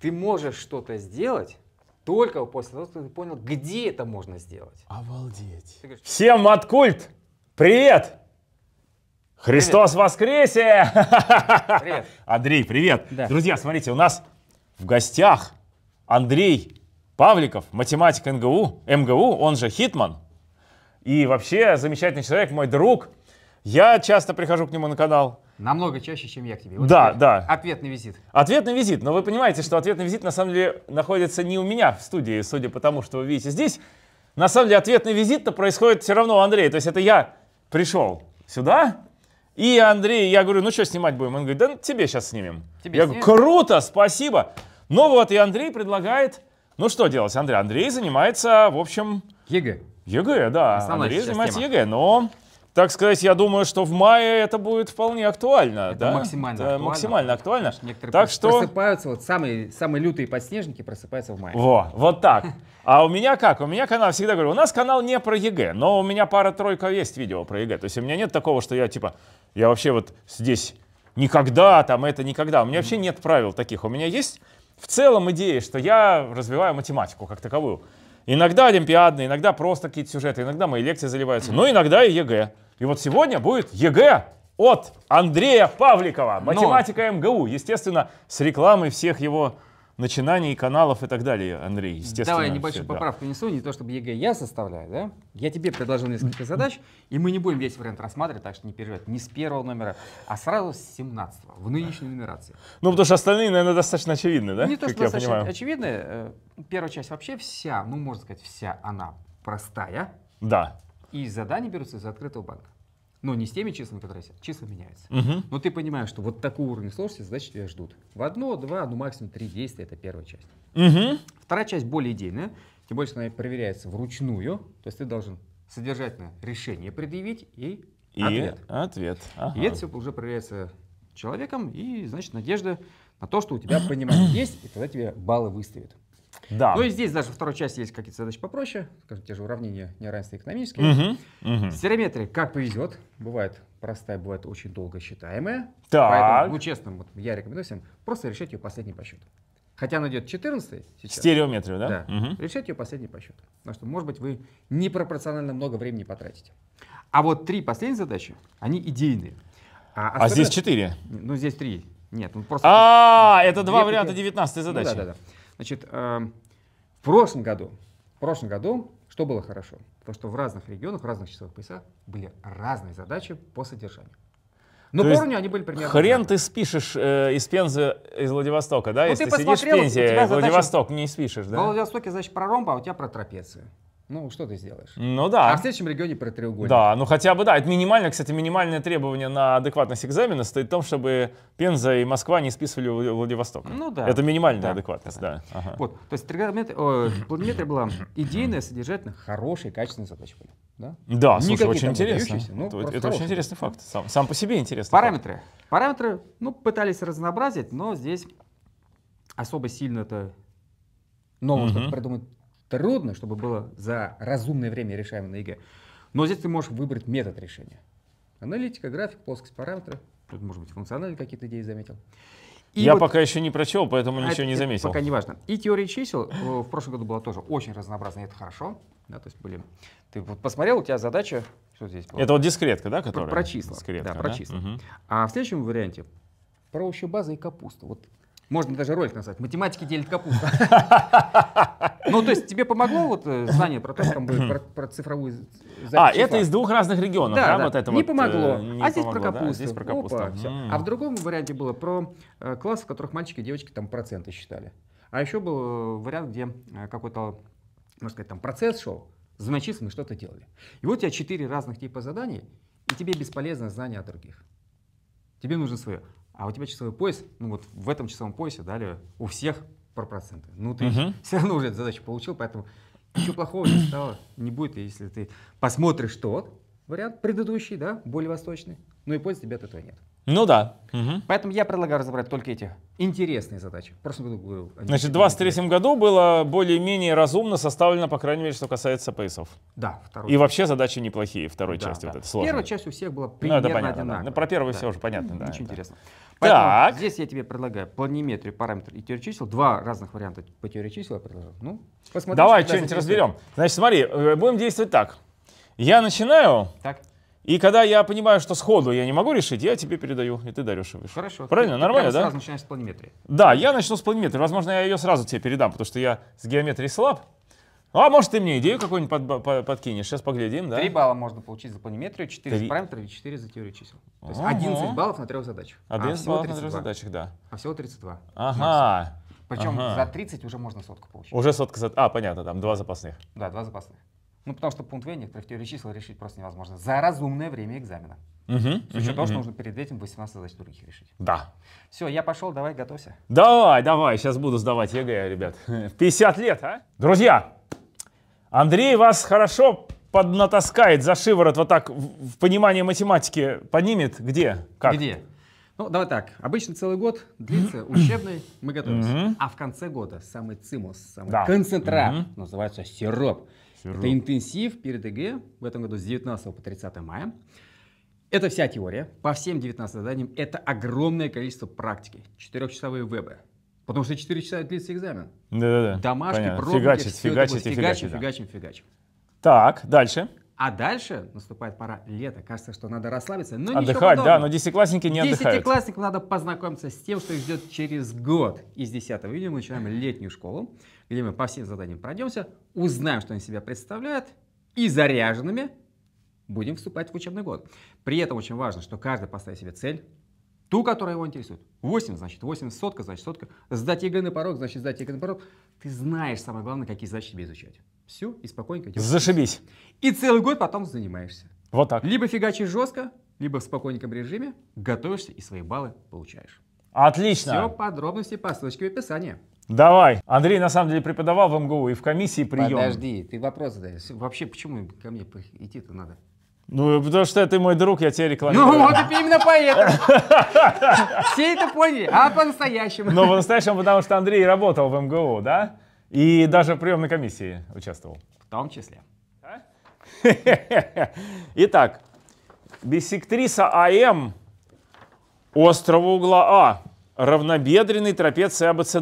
ты можешь что-то сделать, только после того, как ты понял, где это можно сделать. Обалдеть. Говоришь, Всем маткульт! Привет! Христос привет. воскресе! Привет. Андрей, привет. Да. Друзья, смотрите, у нас в гостях Андрей Павликов, математик НГУ, МГУ, он же Хитман. И вообще замечательный человек, мой друг. Я часто прихожу к нему на канал. Намного чаще, чем я к тебе. Вот да, да. Ответный визит. Ответный визит. Но вы понимаете, что ответный визит на самом деле находится не у меня в студии, судя по тому, что вы видите здесь. На самом деле ответный визит-то происходит все равно у Андрея. То есть это я пришел сюда, и Андрей, я говорю, ну что снимать будем? Он говорит, да тебе сейчас снимем. Тебе я снимем? говорю, круто, спасибо. Ну вот, и Андрей предлагает, ну что делать, Андрей? Андрей занимается, в общем... ЕГЭ. ЕГЭ, да. Основная Андрей занимается тема. ЕГЭ, но так сказать, я думаю, что в мае это будет вполне актуально. Это да? максимально это актуально. Максимально актуально. Некоторые так что... просыпаются, вот самые, самые лютые подснежники просыпаются в мае. Во, вот так. А у меня как? У меня канал, всегда говорю, у нас канал не про ЕГЭ, но у меня пара-тройка есть видео про ЕГЭ. То есть у меня нет такого, что я типа, я вообще вот здесь никогда, там это никогда. У меня вообще нет правил таких. У меня есть в целом идея, что я развиваю математику как таковую. Иногда олимпиадные, иногда просто какие-то сюжеты, иногда мои лекции заливаются, но иногда и ЕГЭ. И вот сегодня будет ЕГЭ от Андрея Павликова, математика МГУ, естественно, с рекламой всех его начинаний, каналов и так далее, Андрей, естественно. Давай небольшую все, поправку да. несу, не то чтобы ЕГЭ я составляю, да? Я тебе предложил несколько задач, и мы не будем весь вариант рассматривать, так что не переживай, не с первого номера, а сразу с 17 в нынешней нумерации. Ну, потому что остальные, наверное, достаточно очевидны, да? Не то, что достаточно очевидны. Э, первая часть вообще вся, ну, можно сказать, вся она простая. Да. И задания берутся из открытого банка. Но не с теми числами, которые есть, а числа меняются. Угу. Но ты понимаешь, что вот такой уровень сложности значит, тебя ждут. В одно, два, ну максимум три действия, это первая часть. Угу. Вторая часть более идейная, тем более, что она проверяется вручную, то есть ты должен содержательное решение предъявить и, и ответ. ответ. Ага. И это все уже проверяется человеком, и значит надежда на то, что у тебя понимание есть, и тогда тебе баллы выставят. Да. Ну и здесь даже во второй части есть какие-то задачи попроще, скажем, те же уравнения неравенства экономические. Угу, угу. Стереометрия, как повезет, бывает простая, бывает очень долго считаемая. Так. Поэтому, ну честно, вот я рекомендую всем просто решать ее последний по счету. Хотя она идет 14 сейчас. Стереометрию, да? Да. Угу. Решать ее последний по счету. Потому что, может быть, вы непропорционально много времени потратите. А вот три последние задачи, они идейные. А, а здесь четыре? Ну, здесь три. Нет, ну просто... А, это два варианта 19 ну задачи. да, да, да. Значит, эм, в прошлом году, в прошлом году, что было хорошо? То, что в разных регионах, в разных часовых поясах были разные задачи по содержанию. Но То по уровню они были примерно. Хрен ты спишешь э, из Пензы, из Владивостока, да? Ну, Если ты сидишь в Пензе, задача... Владивосток не спишешь, да? В Владивостоке, значит, про ромба, а у тебя про трапецию. Ну, что ты сделаешь? Ну да. А в следующем регионе про треугольник. Да, ну хотя бы да. Это минимальное, кстати, минимальное требование на адекватность экзамена стоит в том, чтобы Пенза и Москва не списывали Владивосток. Ну да. Это минимальная да, адекватность, да. да. Ага. Вот, то есть тригонометрия, о, планиметрия была идейная, содержательная, хорошая, качественная задача были. Да, да слушай, очень интересно. Ну, это это очень интересный факт. Сам, сам по себе интересный Параметры. Факт. Параметры, ну, пытались разнообразить, но здесь особо сильно это новое угу. придумать трудно, чтобы было за разумное время решаемо на ЕГЭ. Но здесь ты можешь выбрать метод решения. Аналитика, график, плоскость параметры. Тут, может быть, функциональные какие-то идеи заметил. И Я вот, пока еще не прочел, поэтому а ничего не э, заметил. Пока не важно. И теория чисел э, в прошлом году была тоже очень разнообразная, это хорошо. Да, то есть были. Ты вот посмотрел, у тебя задача, что здесь было? Это вот дискретка, да, которая? Про, про числа. Дискретка, да, про да? числа. Угу. А в следующем варианте про овощебазы и капусту. Вот можно даже ролик назвать. Математики делят капусту. Ну, то есть тебе помогло вот э, знание про то, что там про, цифровую А, это из двух разных регионов, да? Вот это не помогло. Э, а здесь про капусту. Здесь про капусту. А в другом варианте было про э, классы, в которых мальчики и девочки там проценты считали. А еще был вариант, где какой-то, можно сказать, там процесс шел, мы что-то делали. И вот у тебя четыре разных типа заданий, и тебе бесполезно знание о других. Тебе нужно свое а у тебя часовой пояс, ну вот в этом часовом поясе дали у всех про проценты. Ну ты угу. все равно уже эту задачу получил, поэтому ничего плохого не стало, не будет, если ты посмотришь тот вариант предыдущий, да, более восточный, Ну и пользы тебе от этого нет. Ну да. Угу. Поэтому я предлагаю разобрать только эти интересные задачи. В прошлом Значит, в 2023 году было более-менее разумно составлено, по крайней мере, что касается пейсов. Да. Второй И вообще задачи неплохие второй да, части. Да. Вот это Первая часть у всех была примерно ну, это понятно, одинаковая. Да. Ну, про первую да. все уже понятно. Очень да, Ничего Поэтому так. здесь я тебе предлагаю планиметрию, параметр и теорию чисел. Два разных варианта по теории чисел я предложил. Ну, посмотрим. Давай что-нибудь разберем. Значит, смотри, э, будем действовать так. Я начинаю. Так. И когда я понимаю, что сходу я не могу решить, я тебе передаю, и ты дарешь и Хорошо. Правильно, ты, нормально, ты да? сразу начинаешь с планиметрии. Да, я начну с планиметрии. Возможно, я ее сразу тебе передам, потому что я с геометрией слаб. А может, ты мне идею какую-нибудь под, под, подкинешь? Сейчас поглядим, да? Три балла можно получить за планиметрию, 4 3. за параметры и 4 за теорию чисел. То есть 11 баллов на трех задачах. 11 а баллов на трех задачах, да. А всего 32. Ага. Причем ага. за 30 уже можно сотку получить. Уже сотка за... А, понятно, там два запасных. Да, два запасных. Ну, потому что пункт В некоторых теорий чисел решить просто невозможно. За разумное время экзамена. Угу, С учетом угу, того, что нужно перед этим 18 задач других решить. Да. Все, я пошел, давай, готовься. Давай, давай, сейчас буду сдавать ЕГЭ, ребят. 50 лет, а? Друзья, Андрей вас хорошо поднатаскает за шиворот, вот так в понимании математики поднимет. Где? Как? Где? Ну, давай так. Обычно целый год длится учебный, мы готовимся. а в конце года самый цимус, самый да. концентрат, называется сироп. Все Это интенсив перед ЕГЭ в этом году с 19 по 30 мая. Это вся теория. По всем 19 заданиям это огромное количество практики. Четырехчасовые вебы. Потому что 4 часа длится экзамен. Да-да-да. Домашки, Понятно. пробники, фигачить, все фигачить, это было. фигачим, фигачим, да. фигачим, Так, дальше. А дальше наступает пора лета. Кажется, что надо расслабиться. Но Отдыхать, да, но десятиклассники не отдыхают. Десятиклассникам надо познакомиться с тем, что их ждет через год. Из 10 июня мы начинаем летнюю школу, где мы по всем заданиям пройдемся, узнаем, что они себя представляют, и заряженными будем вступать в учебный год. При этом очень важно, что каждый поставит себе цель, ту, которая его интересует. 8, значит 8, сотка, значит сотка. Сдать ЕГЭ на порог, значит сдать ЕГЭ на порог. Ты знаешь, самое главное, какие задачи тебе изучать. Все, и спокойненько идешь. Зашибись. И целый год потом занимаешься. Вот так. Либо фигачишь жестко, либо в спокойненьком режиме, готовишься и свои баллы получаешь. Отлично. Все подробности по ссылочке в описании. Давай. Андрей, на самом деле, преподавал в МГУ и в комиссии прием. Подожди, ты вопрос задаешь. Вообще, почему ко мне идти-то надо? Ну, потому что ты мой друг, я тебя рекламирую. Ну, вот именно поэтому. Все это поняли, а по-настоящему. Ну, по-настоящему, потому что Андрей работал в МГУ, да? И даже в приемной комиссии участвовал. В том числе. Итак, биссектриса АМ острова угла А равнобедренный трапеция АБЦД.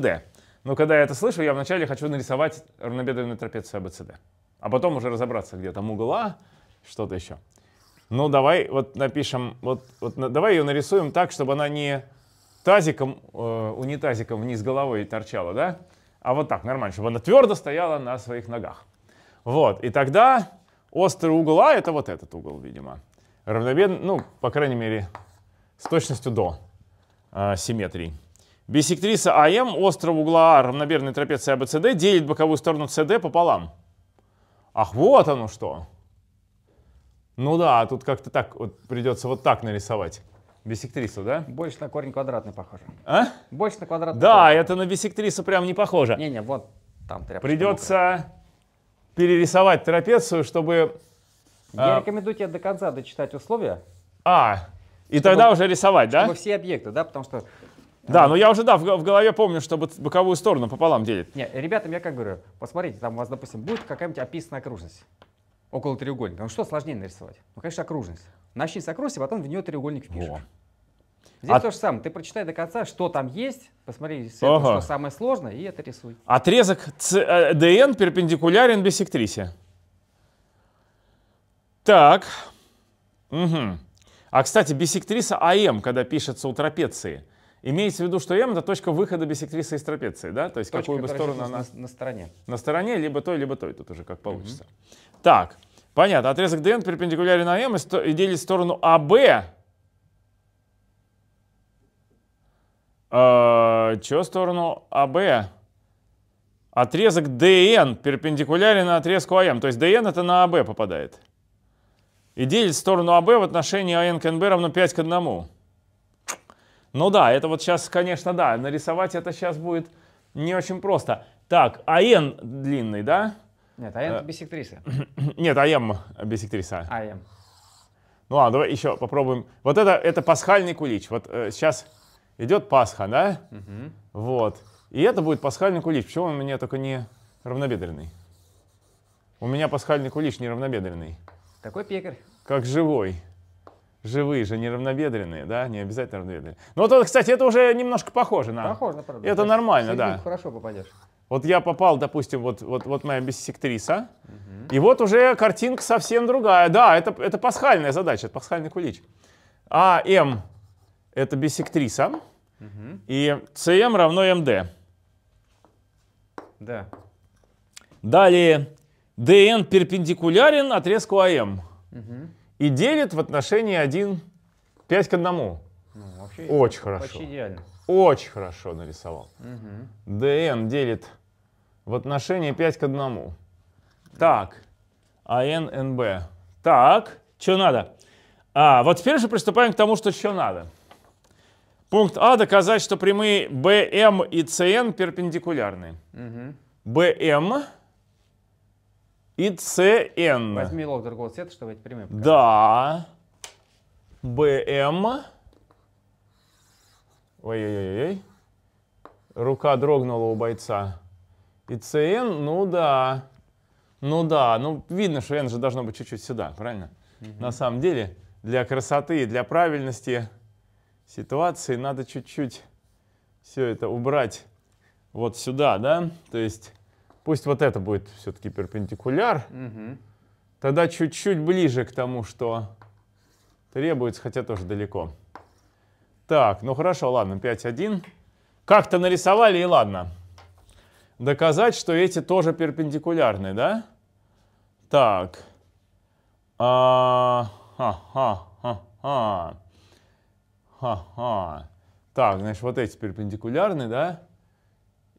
Но ну, когда я это слышу, я вначале хочу нарисовать равнобедренную трапецию АБЦД. А потом уже разобраться, где там угла что-то еще. Ну, давай вот напишем, вот, вот давай ее нарисуем так, чтобы она не тазиком, э, унитазиком вниз головой торчала, да? а вот так, нормально, чтобы она твердо стояла на своих ногах. Вот, и тогда острый угол А — это вот этот угол, видимо. Равномерно, ну, по крайней мере, с точностью до э, симметрии. Бисектриса АМ острого угла А равномерной трапеции ABCD а делит боковую сторону СД пополам. Ах, вот оно что! Ну да, тут как-то так вот придется вот так нарисовать. Бисектрису, да? Больше на корень квадратный похоже. А? Больше на квадратный. Да, похоже. это на бисектрису прям не похоже. Не-не, вот там тряпочка. Придется перерисовать трапецию, чтобы... Я а... рекомендую тебе до конца дочитать условия. А, и чтобы, тогда уже рисовать, чтобы да? Чтобы все объекты, да, потому что... Да, э, но я уже, да, в, голове помню, чтобы боковую сторону пополам делить. Не, ребятам я как говорю, посмотрите, там у вас, допустим, будет какая-нибудь описанная окружность около треугольника. Ну что сложнее нарисовать? Ну, конечно, окружность. Начни с окружности, потом в нее треугольник впишешь. Во. Здесь а... то же самое. Ты прочитай до конца, что там есть, посмотри, ага. это, что самое сложное, и это рисуй. Отрезок э, ДН перпендикулярен бисектрисе. Так. Угу. А, кстати, бисектриса АМ, когда пишется у трапеции, имеется в виду, что М — это точка выхода бисектрисы из трапеции, да? То есть точка, какую бы сторону она... На, стороне. На стороне, либо той, либо той, тут уже как получится. Угу. Так, понятно. Отрезок ДН перпендикулярен АМ и, и делит сторону АБ А, сторону АБ? Отрезок ДН перпендикулярен отрезку АМ. То есть ДН это на АБ попадает. И делит сторону АБ в отношении АН к НБ равно 5 к 1. Ну да, это вот сейчас, конечно, да, нарисовать это сейчас будет не очень просто. Так, АН длинный, да? Нет, АН это э, бисектриса. Нет, АМ бисектриса. АМ. Ну ладно, давай еще попробуем. Вот это, это пасхальный кулич. Вот э, сейчас идет Пасха, да? Угу. Вот. И это будет пасхальный кулич. Почему он у меня только не равнобедренный? У меня пасхальный кулич не равнобедренный. Такой пекарь. Как живой. Живые же неравнобедренные, да, не обязательно равнобедренные. Ну вот, кстати, это уже немножко похоже на... Похоже, правда. Это нормально, да. хорошо попадешь. Вот я попал, допустим, вот, вот, вот моя биссектриса, угу. и вот уже картинка совсем другая. Да, это, это пасхальная задача, это пасхальный кулич. А М это бисектриса. И CM равно MD. Да. Далее DN перпендикулярен отрезку AM И делит в отношении 1, 5 к 1. Ну, вообще Очень хорошо. Почти идеально. Очень хорошо нарисовал. Угу. DN делит в отношении 5 к 1. Так, АН, Так, что надо? А, вот теперь же приступаем к тому, что что надо. Пункт А доказать, что прямые BM и CN перпендикулярны. BM и CN. Возьми лог другого цвета, чтобы эти прямые показать. Да. BM. Ой-ой-ой. Рука дрогнула у бойца. И CN, ну да. Ну да, ну видно, что N же должно быть чуть-чуть сюда, правильно? Угу. На самом деле, для красоты и для правильности ситуации надо чуть-чуть все это убрать вот сюда, да? То есть пусть вот это будет все-таки перпендикуляр. Угу. Тогда чуть-чуть ближе к тому, что требуется, хотя тоже далеко. Так, ну хорошо, ладно, 5-1. Как-то нарисовали и ладно. Доказать, что эти тоже перпендикулярны, да? Так. А, а, а, а, а. Ага. Так, значит, вот эти перпендикулярны, да?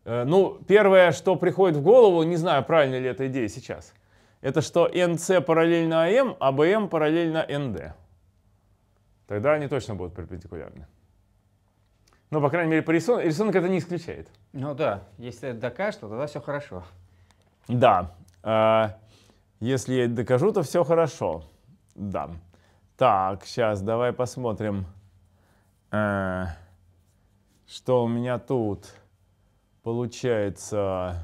Э, ну, первое, что приходит в голову, не знаю, правильно ли эта идея сейчас, это что NC параллельно AM, а BM эм параллельно ND. Тогда они точно будут перпендикулярны. Ну, по крайней мере, по рисунок, рисунок это не исключает. Ну да, если это докажешь, то тогда все хорошо. Да. Э, если я докажу, то все хорошо. Да. Так, сейчас давай посмотрим э, что у меня тут получается...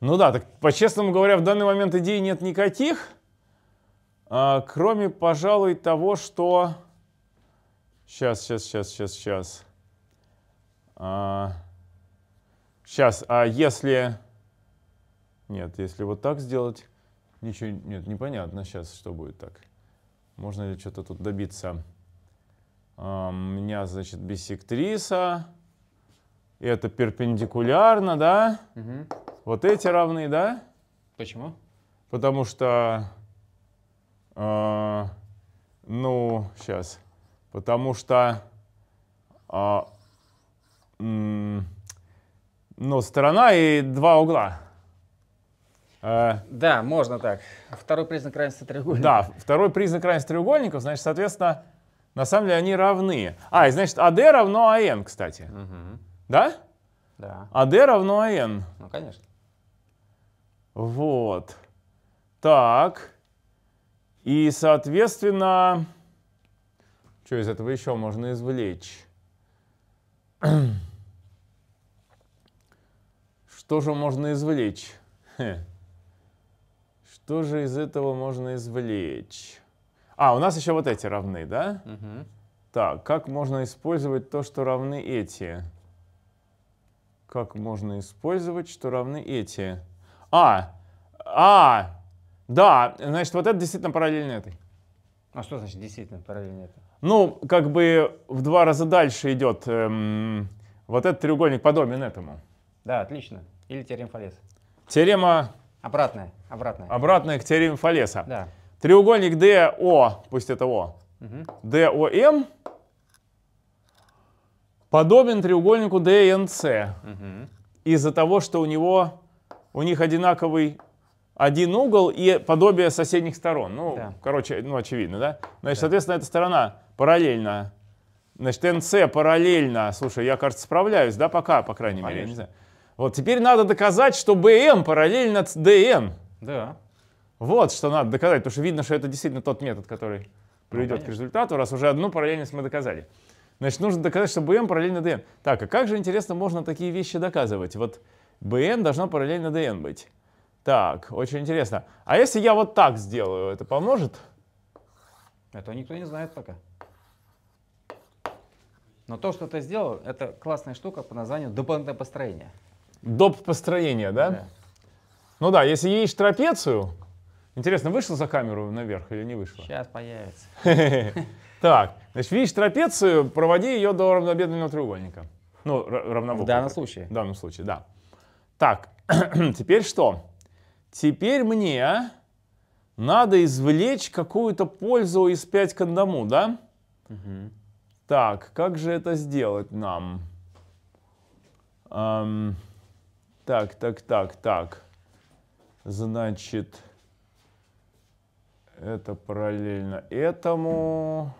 Ну да, так по-честному говоря, в данный момент идей нет никаких, э, кроме, пожалуй, того, что... Сейчас, сейчас, сейчас, сейчас, сейчас. А, сейчас, а если... Нет, если вот так сделать... Ничего, нет, непонятно сейчас, что будет так. Можно ли что-то тут добиться? меня, значит, бисектриса. Это перпендикулярно, да? Угу. Вот эти равны, да? Почему? Потому что, э, ну, сейчас, потому что, э, э, ну, сторона и два угла. Э, да, можно так. Второй признак равенства треугольников. Да, второй признак равенства треугольников, значит, соответственно, на самом деле они равны. А, и значит, AD равно AN, кстати. Угу. Да? Да. AD равно AN. Ну, конечно. Вот. Так. И, соответственно, что из этого еще можно извлечь? Что же можно извлечь? Что же из этого можно извлечь? А, у нас еще вот эти равны, да? Угу. Так, как можно использовать то, что равны эти? Как можно использовать, что равны эти? А, а, да, значит, вот это действительно параллельно этой. А что значит действительно параллельно этой? Ну, как бы в два раза дальше идет эм, вот этот треугольник подобен этому. Да, отлично. Или теорема Фалеса. Теорема... Обратная. Обратная. Обратная к теореме Фалеса. Да. Треугольник DO, пусть это O, DOM подобен треугольнику DNC угу. из-за того, что у него у них одинаковый один угол и подобие соседних сторон. Ну, да. короче, ну очевидно, да? Значит, да. соответственно, эта сторона параллельна. Значит, NC параллельно. Слушай, я, кажется, справляюсь, да, пока, по крайней Конечно. Ну, мере, я не знаю. Вот теперь надо доказать, что BM параллельно DN. Да. Вот что надо доказать, потому что видно, что это действительно тот метод, который ну, приведет ну, к результату, раз уже одну параллельность мы доказали. Значит, нужно доказать, что bm параллельно dn. Так, а как же, интересно, можно такие вещи доказывать? Вот bn должно параллельно dn быть. Так, очень интересно. А если я вот так сделаю, это поможет? Это никто не знает пока. Но то, что ты сделал, это классная штука по названию дополнительное построение. Доп построение, да? да. Ну да, если ешь трапецию, Интересно, вышел за камеру наверх или не вышел? Сейчас появится. Так, значит, видишь трапецию, проводи ее до равнобедренного треугольника. Ну, равнобокого. В данном случае. В данном случае, да. Так, теперь что? Теперь мне надо извлечь какую-то пользу из 5 к да? Так, как же это сделать нам? так, так, так, так. Значит... Это параллельно этому.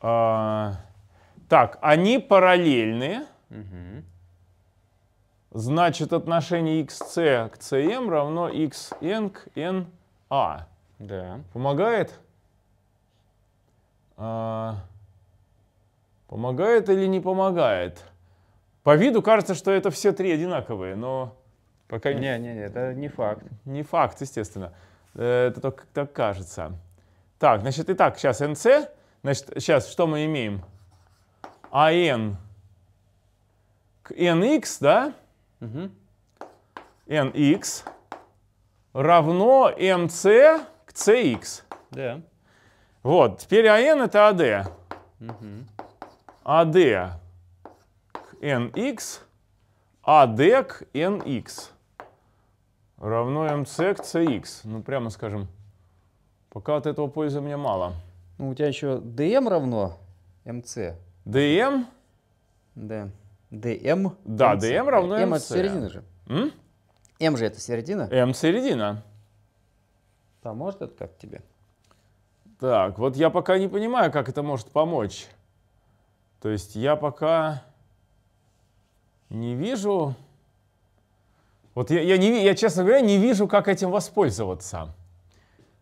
А, так, они параллельны. Угу. Значит, отношение xc к cm равно xn к na. А. Да. Помогает? А, помогает или не помогает? По виду кажется, что это все три одинаковые, но пока не... Не, не, это не факт. Не факт, естественно. Э, это только так кажется. Так, значит, итак, сейчас nc. Значит, сейчас что мы имеем? an а к nx, да? Угу. nx равно mc к cx. Да. Вот, теперь an а это ad. А угу. к nx, АД к nx равно mc к cx. Ну, прямо скажем, пока от этого пользы мне мало. Ну, у тебя еще dm эм равно mc. dm? Эм? Да. dm? Эм? Да, MC. dm равно mc. m это середина же. М? m же это середина. m середина. Да, может это как тебе? Так, вот я пока не понимаю, как это может помочь. То есть я пока не вижу вот я, я, не, я, честно говоря, не вижу, как этим воспользоваться.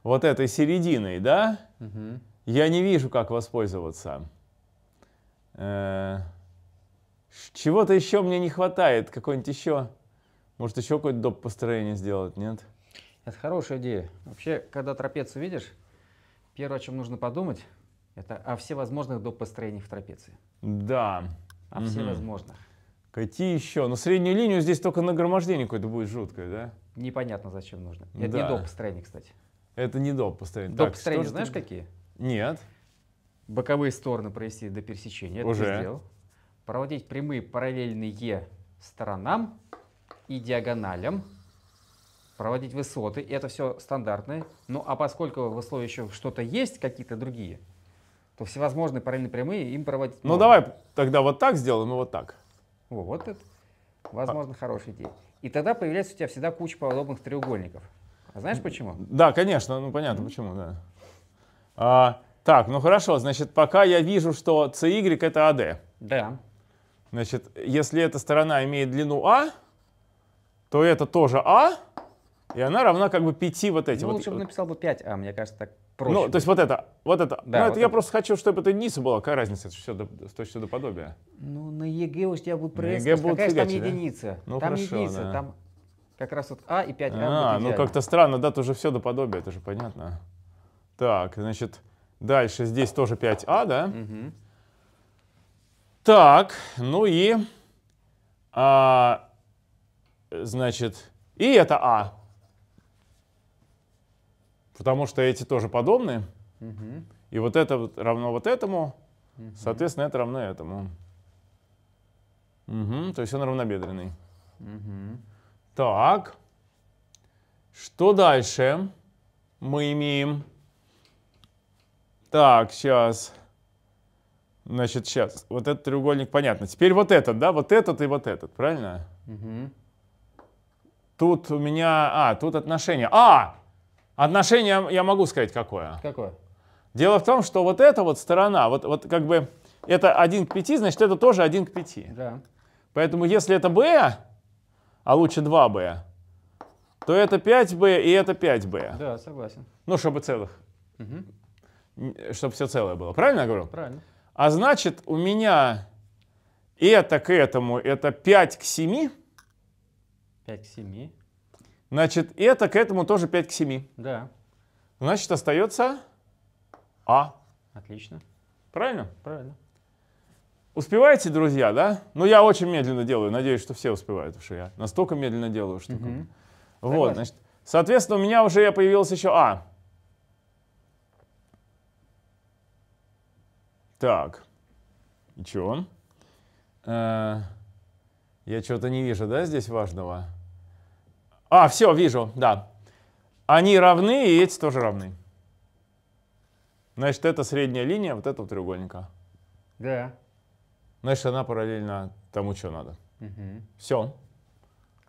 Вот этой серединой, да? Угу. Я не вижу, как воспользоваться. Э -э Чего-то еще мне не хватает, какой-нибудь еще... Может, еще какой-то доп. построение сделать, нет? Это хорошая идея. Вообще, когда трапецию видишь, первое, о чем нужно подумать, это о всевозможных доп. построениях в трапеции. Да. О угу. всевозможных. Какие еще? Ну, среднюю линию здесь только нагромождение какое-то будет жуткое, да? Непонятно, зачем нужно. Это да. не доп. построение, кстати. Это не доп. построение. Доп. Так, знаешь ты... какие? Нет. Боковые стороны провести до пересечения. Уже. Это ты сделал. Проводить прямые параллельные сторонам и диагоналям. Проводить высоты. И Это все стандартное. Ну, а поскольку в условии еще что-то есть, какие-то другие, то всевозможные параллельные прямые им проводить. Ну, можно. давай тогда вот так сделаем и вот так. Вот это, возможно, а. хорошая идея. И тогда появляется у тебя всегда куча подобных треугольников. А знаешь почему? Да, конечно, ну понятно почему, да. А, так, ну хорошо, значит, пока я вижу, что CY это AD. А, да. Значит, если эта сторона имеет длину А, то это тоже А, и она равна как бы 5 вот этим. Ну, вот, лучше бы написал бы 5А, мне кажется, так проще. Ну, то есть вот это, вот это. Да, ну, вот я это. просто хочу, чтобы это НИСа была. Какая разница? Это все до, то есть до подобия. Ну, на ЕГЭ у тебя будет пресс. ЕГЭ будет Какая фигачи, там единица? Да? Ну, там хорошо, единица, да. там как раз вот А и 5А А, а ну как-то странно, да, тоже все до подобия, это же понятно. Так, значит, дальше здесь тоже 5А, да? Угу. Так, ну и, а, значит, и это А потому что эти тоже подобные, Угу. И вот это вот равно вот этому, угу. соответственно, это равно этому. Угу, то есть он равнобедренный. Угу. Так, что дальше мы имеем? Так, сейчас. Значит, сейчас. Вот этот треугольник понятно. Теперь вот этот, да? Вот этот и вот этот, правильно? Угу. Тут у меня... А, тут отношения. А! Отношение я могу сказать какое. Какое? Дело в том, что вот эта вот сторона, вот, вот как бы это 1 к 5, значит это тоже 1 к 5. Да. Поэтому если это b, а лучше 2b, то это 5b и это 5b. Да, согласен. Ну, чтобы целых. Угу. Чтобы все целое было. Правильно я говорю? Правильно. А значит у меня это к этому, это 5 к 7. 5 к 7. Значит, это к этому тоже 5 к 7. Да. Значит, остается А. Отлично. Правильно? Правильно. Успеваете, друзья, да? Ну, я очень медленно делаю. Надеюсь, что все успевают, потому что я настолько медленно делаю, что... Угу. Вот, Согласен. значит, соответственно, у меня уже появилось еще А. Так. И что? Э, я что-то не вижу, да, здесь важного? А, все, вижу, да. Они равны, и эти тоже равны. Значит, это средняя линия вот этого треугольника. Да. Значит, она параллельна тому, что надо. Угу. Все.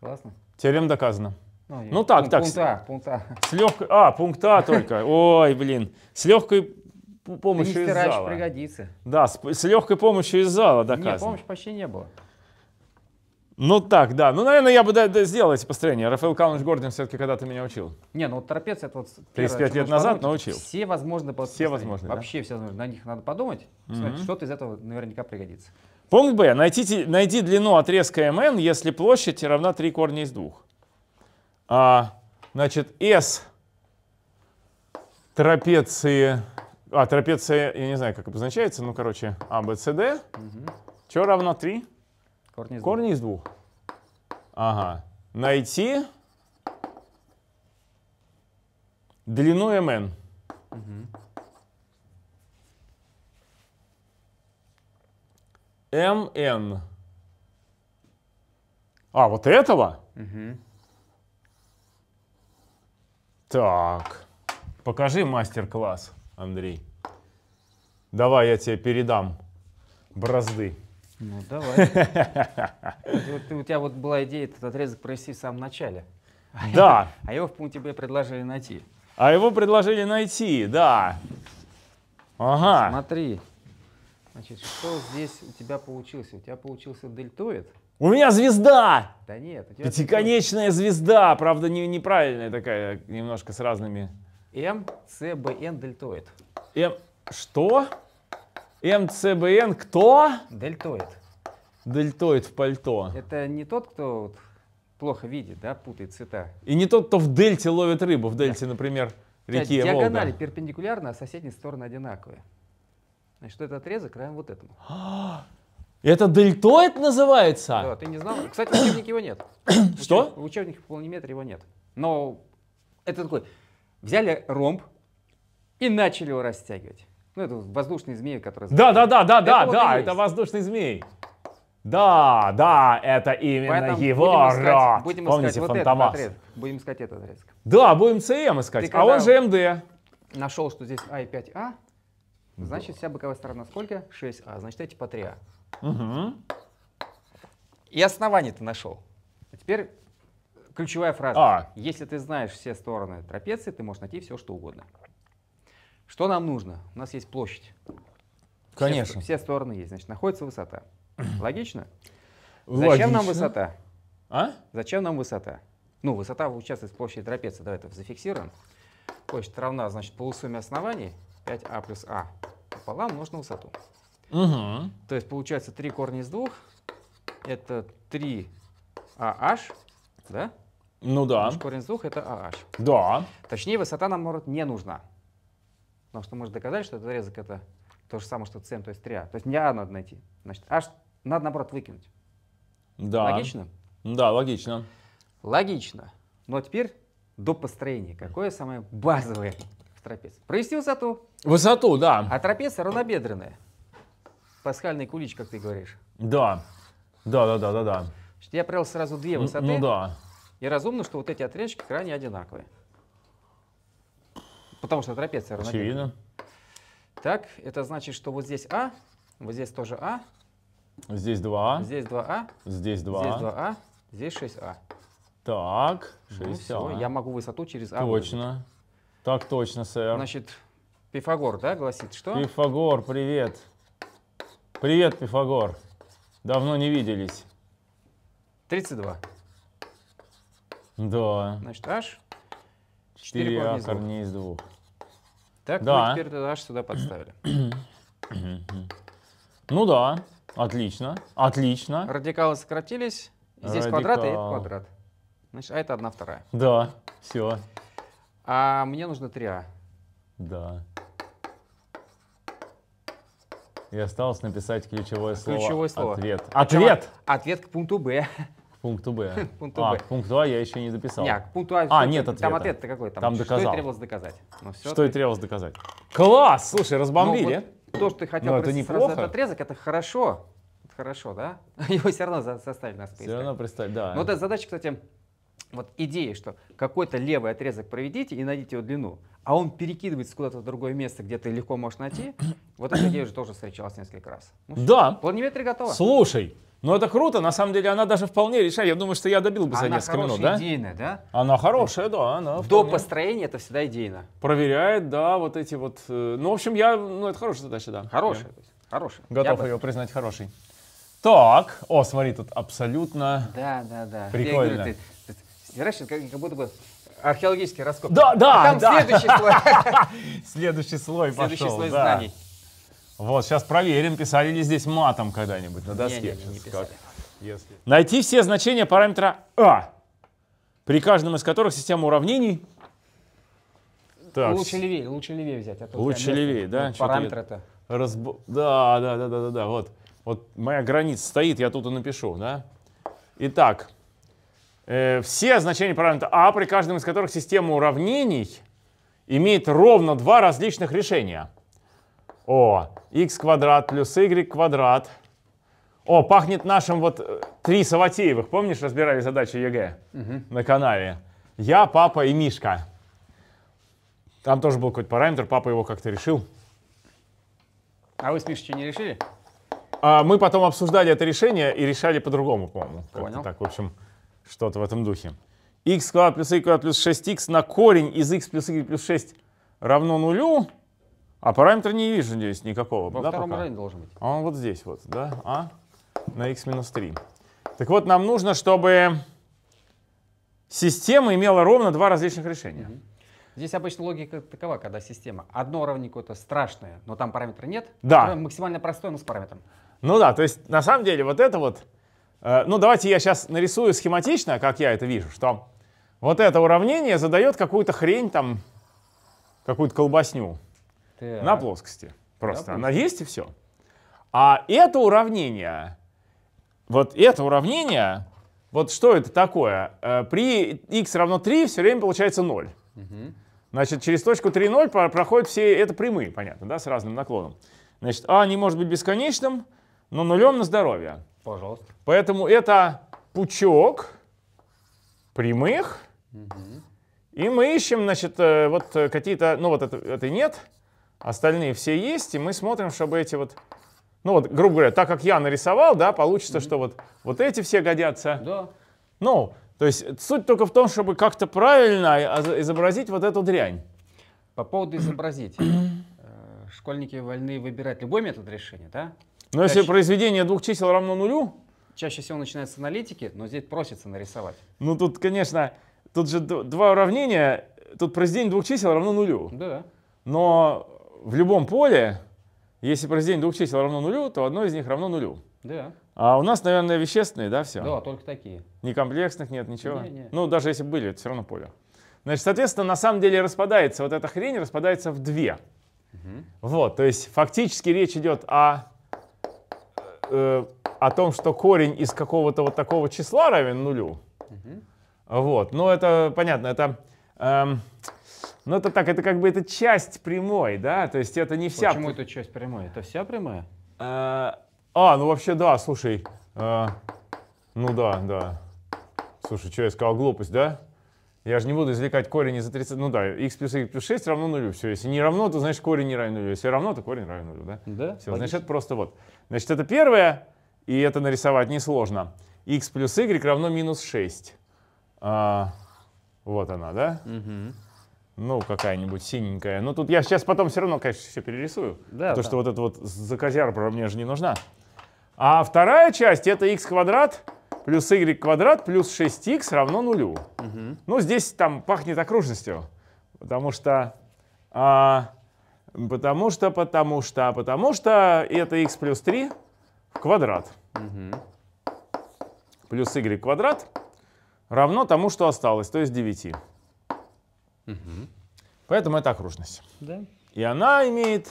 Классно. Теорема доказана. Ну, ну так, пункт, так. Пункта, пункта. С легкой, а, пункта а, а только. Ой, блин. С легкой помощью из зала. пригодится. Да, с, с легкой помощью из зала доказано. Нет, помощи почти не было. Ну так, да. Ну, наверное, я бы да, да, сделал эти построения. Рафаэл Калныч Гордин все-таки когда-то меня учил. Не, ну вот трапец это вот... 35 лет назад, подумать. научил. Все возможные Все возможные, Вообще да? все возможные. На них надо подумать. Mm -hmm. Что-то из этого наверняка пригодится. Пункт Б. Найти, найди длину отрезка МН, если площадь равна 3 корня из 2. А, значит, S трапеции... А, трапеция, я не знаю, как обозначается, ну, короче, А, Б, С, Д. Что равно 3? Корни из Корни двух. из двух. Ага. Найти длину МН. Угу. mn. А, вот этого? Угу. Так. Покажи мастер-класс, Андрей. Давай я тебе передам бразды. Ну, давай. У тебя вот была идея этот отрезок провести в самом начале. Да. А его в пункте Б предложили найти. А его предложили найти, да. Ага. Смотри. Значит, что здесь у тебя получилось? У тебя получился дельтоид. У меня звезда! Да нет. Пятиконечная звезда. Правда, не, неправильная такая, немножко с разными. М, С, Б, Н дельтоид. М, что? МЦБН кто? Дельтоид. Дельтоид в пальто. Это не тот, кто вот плохо видит, да, путает цвета. И не тот, кто в дельте ловит рыбу. В дельте, например, реки Волга. Диагонали перпендикулярно, а соседние стороны одинаковые. Значит, этот отрезок равен вот этому. Это дельтоид называется? Да, ты не знал. Кстати, в учебнике его нет. Что? В учебнике в полниметре его нет. Но это такой, взяли ромб и начали его растягивать. Ну, это воздушный змей, который... Да, да, да, да, да, да, это воздушный змей. Да, да, это именно Поэтому его будем искать, рот. Будем искать Помните, вот Фантомас? Этот отрез. Будем искать этот отрезок. Да, будем CM искать, Ты а он же МД. Нашел, что здесь А и 5А, значит, вся боковая сторона сколько? 6А, значит, эти по 3А. Угу. И основание ты нашел. А теперь ключевая фраза. А. Если ты знаешь все стороны трапеции, ты можешь найти все, что угодно. Что нам нужно? У нас есть площадь. Конечно. Все, все стороны есть. Значит, находится высота. Логично? Логично. Зачем нам высота? А? Зачем нам высота? Ну, высота участвует в площади трапеции. Давай это зафиксируем. Площадь равна, значит, полусумме оснований 5а плюс а пополам умножить на высоту. Угу. То есть получается 3 корня из двух. Это 3 ah, а да? Ну да. Наш корень из двух это ah. Да. Точнее, высота нам, может, не нужна. Потому что можно доказать, что этот отрезок это то же самое, что цем, то есть триа. То есть не А надо найти. Значит, аж надо, наоборот, выкинуть. Да. Логично? Да, логично. Логично. Но теперь до построения. Какое самое базовое в трапеции? Провести высоту. Высоту, да. А трапеция равнобедренная. Пасхальный кулич, как ты говоришь. Да. Да, да, да, да, да. Значит, я провел сразу две высоты. Ну да. И разумно, что вот эти отрезки крайне одинаковые. Потому что трапеция равнобедренная. Очевидно. Так, это значит, что вот здесь А, вот здесь тоже А. Здесь 2А. А. Здесь 2А. А. Здесь 2А. Здесь 2А. А. Здесь 6А. Так, 6А. Ну, все, я могу высоту через А Точно. Выразить. Так точно, сэр. Значит, Пифагор, да, гласит, что? Пифагор, привет. Привет, Пифагор. Давно не виделись. 32. Да. Значит, H 4 корня корней из двух. Так, да. мы теперь аж сюда подставили. ну да, отлично, отлично. Радикалы сократились, здесь Радикал. квадрат и это квадрат. Значит, а это одна вторая. Да, все. А мне нужно 3А. Да. И осталось написать ключевое, ключевое слово. Ключевое слово. Ответ. Ответ. ответ к пункту Б пункту Б. пункту а, Б. пункту А я еще не дописал. Нет, к пункту А, а нет ответа. Там ответ-то какой? Там, там доказал. Что и требовалось доказать. Ну, все, что ты... и требовалось доказать. Класс! Слушай, ну, разбомбили. Ну, вот то, что ты хотел ну, это неплохо. этот отрезок, это хорошо. Это хорошо, да? Его все равно заставили на списке. Все равно представили, да. Но ну, вот эта задача, кстати, вот идея, что какой-то левый отрезок проведите и найдите его длину, а он перекидывается куда-то в другое место, где ты легко можешь найти, вот эта идея уже тоже встречалась несколько раз. Ну, да. Планиметрия готова. Слушай, но это круто, на самом деле она даже вполне решает. Я думаю, что я добил бы за она несколько минут, да? идейная, да? Она хорошая, да. Она До вполне... построения это всегда идейно. Проверяет, да, вот эти вот. Э, ну, в общем, я, ну, это хорошая задача, да. Хорошая, я... хорошая. Готов я ее бы... признать хорошей. Так, о, смотри, тут абсолютно. Да, да, да. Прикольно. Я говорю, ты, ты, ты, ты, как, как будто бы археологический раскоп. Да, да. А там да. следующий слой. Следующий слой пошел. Следующий слой знаний. Вот, сейчас проверим, писали ли здесь матом когда-нибудь на доске. Не, не, не, не писали. Если... Найти все значения параметра А, при каждом из которых система уравнений... Так. Лучше левее, лучше левее взять. А лучше левее, да? параметр это. Разб... Да, да, да, да, да, да, вот. Вот моя граница стоит, я тут и напишу, да? Итак, э, все значения параметра А, при каждом из которых система уравнений имеет ровно два различных решения. О, x квадрат плюс y квадрат. О, пахнет нашим вот э, три Саватеевых. Помнишь, разбирали задачу ЕГЭ угу. на канале? Я, папа и Мишка. Там тоже был какой-то параметр, папа его как-то решил. А вы с Мишечей не решили? А, мы потом обсуждали это решение и решали по-другому, по-моему. Понял. Так, в общем, что-то в этом духе. x квадрат плюс y квадрат плюс 6x на корень из x плюс y плюс 6 равно нулю. А параметр не вижу здесь никакого. Во да, втором пока? районе должен быть. А он вот здесь вот, да? А? На x-3. Так вот, нам нужно, чтобы система имела ровно два различных решения. Угу. Здесь обычно логика такова, когда система. Одно уровень какое-то страшное, но там параметра нет. Да. Максимально простое, но с параметром. Ну да, то есть на самом деле вот это вот... Э, ну давайте я сейчас нарисую схематично, как я это вижу, что вот это уравнение задает какую-то хрень там, какую-то колбасню. Так. На плоскости. Просто. Допустим. Она есть и все. А это уравнение, вот это уравнение, вот что это такое? Э, при x равно 3 все время получается 0. Угу. Значит, через точку 3, 0 проходят все, это прямые, понятно, да, с разным наклоном. Значит, а не может быть бесконечным, но нулем на здоровье. Пожалуйста. Поэтому это пучок прямых. Угу. И мы ищем, значит, э, вот э, какие-то, ну вот это, это нет, Остальные все есть, и мы смотрим, чтобы эти вот... Ну вот, грубо говоря, так как я нарисовал, да, получится, mm-hmm. что вот, вот эти все годятся. Да. Ну, то есть суть только в том, чтобы как-то правильно а, а, изобразить вот эту дрянь. По поводу изобразить. Э, школьники вольны выбирать любой метод решения, да? Но чаще... если произведение двух чисел равно нулю... Чаще всего начинается с аналитики, но здесь просится нарисовать. Ну тут, конечно, тут же два уравнения, тут произведение двух чисел равно нулю. Да. Но в любом поле, если произведение двух чисел равно нулю, то одно из них равно нулю. Да. А у нас, наверное, вещественные, да, все? Да, только такие. Ни комплексных нет, ничего? Не, не. Ну, даже если были, это все равно поле. Значит, соответственно, на самом деле распадается, вот эта хрень распадается в две. Угу. Вот, то есть фактически речь идет о, э, о том, что корень из какого-то вот такого числа равен нулю. Угу. Вот, Но это понятно, это... Эм, ну это так, это как бы это часть прямой, да, то есть это не вся... Почему это часть прямой? Это вся прямая? Э, а, ну вообще да, слушай, а, ну да, да. Слушай, что я сказал, глупость, да? Я же не буду извлекать корень из отрицательного. Ну да, x плюс y плюс 6 равно нулю. Все, если не равно, то значит корень не равен нулю. Если равно, то корень равен нулю, да? Да. Все, логично. значит это просто вот. Значит это первое, и это нарисовать несложно. x плюс y равно минус 6. А, э, вот она, да? Угу ну, какая-нибудь синенькая. Ну, тут я сейчас потом все равно, конечно, все перерисую. Да, потому да. что вот эта вот за закозярбра мне же не нужна. А вторая часть — это x квадрат плюс y квадрат плюс 6x равно нулю. Угу. Ну, здесь там пахнет окружностью, потому что... А, потому что, потому что, потому что это x плюс 3 в квадрат. Угу. Плюс y квадрат равно тому, что осталось, то есть 9. Угу. Поэтому это окружность. Да. И она имеет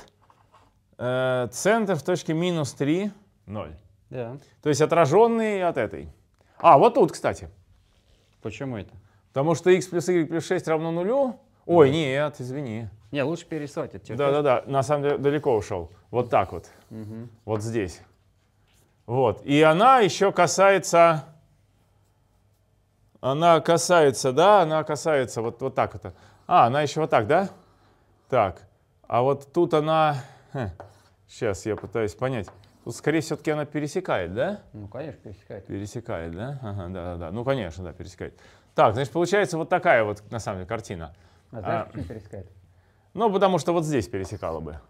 э, центр в точке минус 3, 0. Да. То есть отраженный от этой. А, вот тут, кстати. Почему это? Потому что x плюс y плюс 6 равно нулю. Ой, да. нет, извини. Не, лучше перерисовать это. Да-да-да, на самом деле далеко ушел. Вот так вот. Угу. Вот здесь. Вот. И она еще касается она касается, да, она касается вот, вот так это. А, она еще вот так, да? Так, а вот тут она, хм, сейчас я пытаюсь понять. Тут, скорее, все-таки она пересекает, да? Ну, конечно, пересекает. Пересекает, да? Ага, да, да, да. Ну, конечно, да, пересекает. Так, значит, получается вот такая вот, на самом деле, картина. А знаешь, а, почему пересекает? Ну, потому что вот здесь пересекала бы.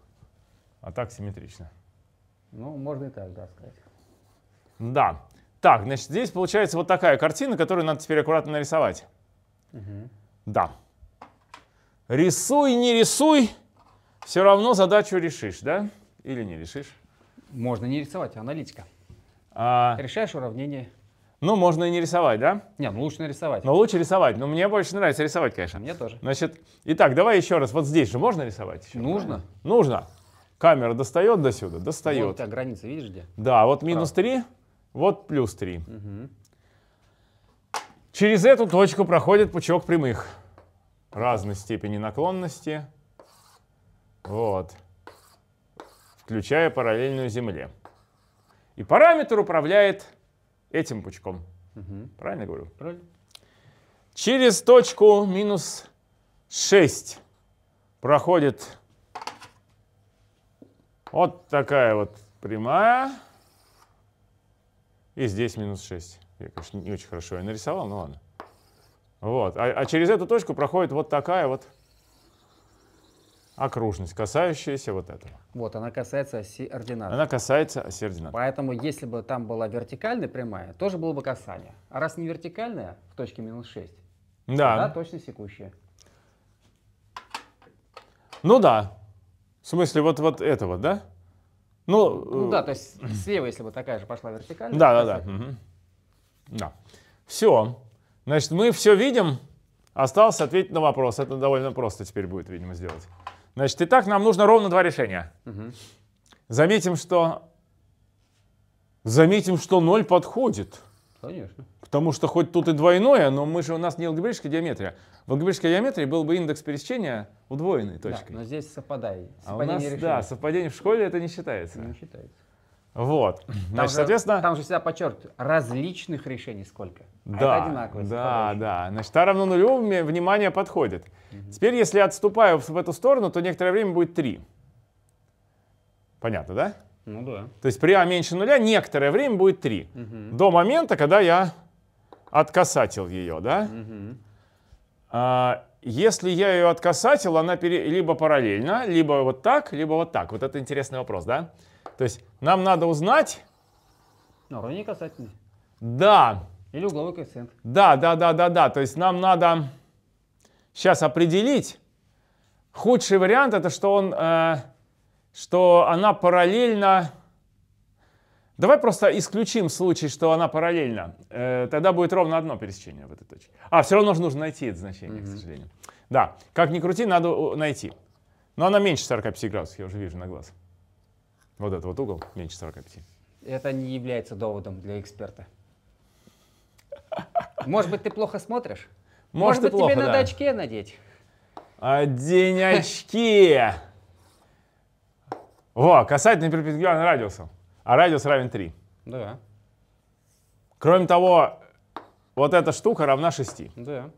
А так симметрично. Ну, можно и так, да, сказать. Да. Так, значит, здесь получается вот такая картина, которую надо теперь аккуратно нарисовать. Угу. Да. Рисуй, не рисуй, все равно задачу решишь, да? Или не решишь? Можно не рисовать, а аналитика. А... Решаешь уравнение. Ну, можно и не рисовать, да? Не, ну лучше нарисовать. Но лучше рисовать. Но мне больше нравится рисовать, конечно. Мне тоже. Значит, итак, давай еще раз. Вот здесь же можно рисовать? Еще, Нужно. Правильно? Нужно. Камера достает до сюда? Достает. Вот у тебя граница, видишь где? Да, вот минус 3. Вот плюс 3. Угу. Через эту точку проходит пучок прямых разной степени наклонности. Вот. Включая параллельную Земле. И параметр управляет этим пучком. Угу. Правильно говорю? Правильно. Через точку минус 6 проходит вот такая вот прямая. И здесь минус 6. Я, конечно, не очень хорошо Я нарисовал, но ну ладно. Вот. А, а через эту точку проходит вот такая вот окружность, касающаяся вот этого. Вот, она касается оси ординат. Она касается оси ординат. Поэтому, если бы там была вертикальная прямая, тоже было бы касание. А раз не вертикальная, в точке минус 6, да. тогда точно секущая. Ну да. В смысле, вот, вот этого, да? Ну, ну э, да, то есть слева, если бы такая же пошла вертикально. Да, да, да. Угу. Да. Все. Значит, мы все видим. Осталось ответить на вопрос. Это довольно просто теперь будет, видимо, сделать. Значит, и так нам нужно ровно два решения. Угу. Заметим, что... Заметим, что 0 подходит. Конечно. Потому что хоть тут и двойное, но мы же у нас не алгебрическая геометрия. В алгебрической геометрии был бы индекс пересечения удвоенной точкой. Да, но здесь совпадение. А у нас, да, совпадение в школе это не считается. Не считается. Вот. Там Значит, же, соответственно... Там же всегда подчеркивают, различных решений сколько. Да, а это одинаковое. Да, да. Значит, а равно нулю, внимание подходит. Угу. Теперь, если отступаю в эту сторону, то некоторое время будет 3. Понятно, да? Ну да. То есть при А меньше нуля некоторое время будет 3. Угу. До момента, когда я откасатил ее, да? Угу. А, если я ее откасатил, она пере... либо параллельно, либо вот так, либо вот так. Вот это интересный вопрос, да? То есть нам надо узнать... Но уровень касательный. Да. Или угловой коэффициент. Да, да, да, да, да. То есть нам надо сейчас определить. Худший вариант это, что он... Э что она параллельна. Давай просто исключим случай, что она параллельна. Э, тогда будет ровно одно пересечение в этой точке. А, все равно нужно найти это значение, mm-hmm. к сожалению. Да, как ни крути, надо найти. Но она меньше 45 градусов, я уже вижу на глаз. Вот этот вот угол меньше 45. Это не является доводом для эксперта. Может быть, ты плохо смотришь? Может, Может быть, плохо, тебе да. надо очки надеть? Одень очки! Во, касательно перпендикулярно радиуса. А радиус равен 3. Да. Кроме того, вот эта штука равна 6. Да.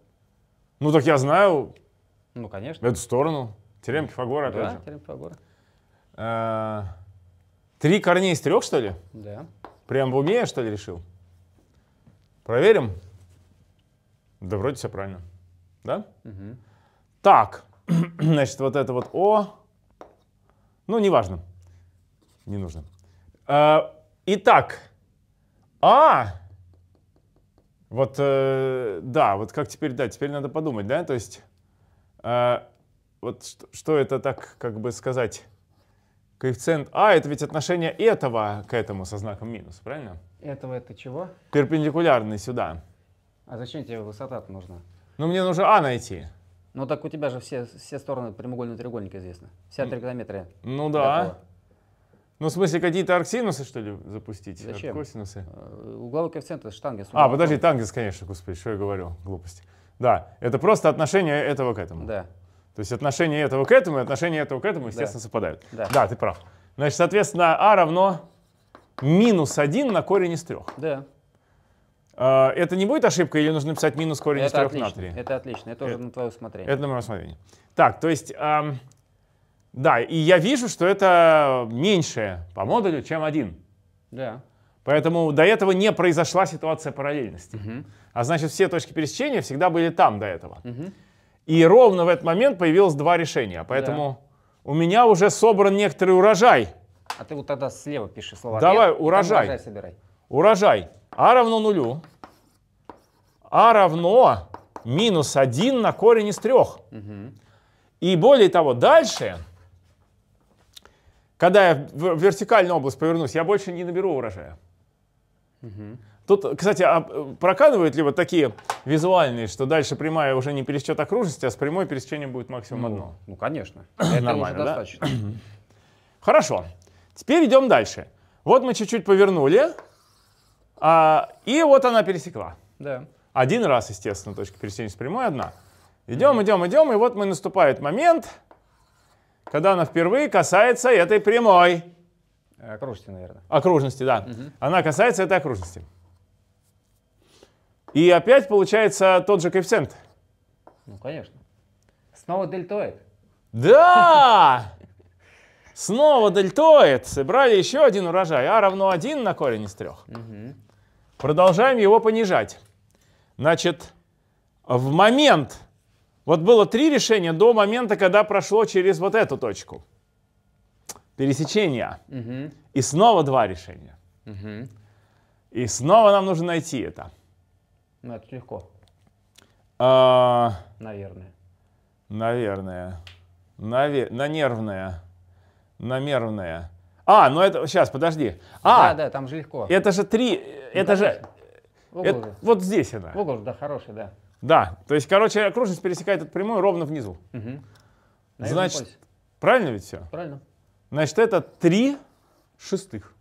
Ну так я знаю. Ну, конечно. Эту сторону. Теорема Пифагора, опять да, же. теорема Пифагора. А, три корней из трех, что ли? Да. Прям в уме что ли, решил? Проверим? Да вроде все правильно. Да? Угу. Так. Значит, вот это вот О. Ну, неважно. Не нужно. А, итак, А. Вот, э, да, вот как теперь, да, теперь надо подумать, да, то есть, а, вот что, что это так, как бы сказать, коэффициент А, это ведь отношение этого к этому со знаком минус, правильно? Этого это чего? Перпендикулярный сюда. А зачем тебе высота нужна? Ну, мне нужно А найти. Ну, так у тебя же все, все стороны прямоугольного треугольника известны. Вся тригонометрия. Ну, да. Этого. Ну, в смысле, какие-то арксинусы, что ли, запустить? Зачем? Косинусы? Э, угловой коэффициент — это же А, подожди, тангенс, конечно, господи, что я говорю, глупости. Да, это просто отношение этого к этому. Да. То есть отношение этого к этому и отношение этого к этому, естественно, да. совпадают. Да. да, ты прав. Значит, соответственно, а равно минус 1 на корень из 3. Да. Э, это не будет ошибка или нужно писать минус корень это из 3 отлично, на 3? Это отлично, это уже это, на твое усмотрение. Это на мое усмотрение. Так, то есть да, и я вижу, что это меньше по модулю, чем один. Да. Поэтому до этого не произошла ситуация параллельности. Угу. А значит, все точки пересечения всегда были там до этого. Угу. И ровно в этот момент появилось два решения. Поэтому да. у меня уже собран некоторый урожай. А ты вот тогда слева пиши слова. Давай, урожай. Урожай собирай. Урожай. А равно нулю. А равно минус 1 на корень из трех. Угу. И более того, дальше когда я в вертикальную область повернусь, я больше не наберу урожая. Угу. Тут, кстати, а э, проканывают ли вот такие визуальные, что дальше прямая уже не пересечет окружность, а с прямой пересечение будет максимум ну, одно? Ну, конечно. Это нормально, да? Хорошо. Теперь идем дальше. Вот мы чуть-чуть повернули, а, и вот она пересекла. Да. Один раз, естественно, точка пересечения с прямой одна. Идем, угу. идем, идем, и вот мы наступает момент, когда она впервые касается этой прямой. Э, окружности, наверное. Окружности, да. Угу. Она касается этой окружности. И опять получается тот же коэффициент. Ну, конечно. Снова дельтоид. Да! Снова дельтоид. Собрали еще один урожай. А равно 1 на корень из 3. Угу. Продолжаем его понижать. Значит, в момент вот было три решения до момента, когда прошло через вот эту точку. Пересечение. Угу. И снова два решения. Угу. И снова нам нужно найти это. Ну, это легко. А... Наверное. Наверное. Наве... На нервное. На нервное. А, ну это... Сейчас, подожди. А, да, да, там же легко. Это же три... Э, это конечно. же... это, же. Вот здесь она. Угол, да, хороший, да. Да, то есть, короче, окружность пересекает эту прямую ровно внизу. Угу. Значит, поясе. правильно ведь все? Правильно. Значит, это три шестых.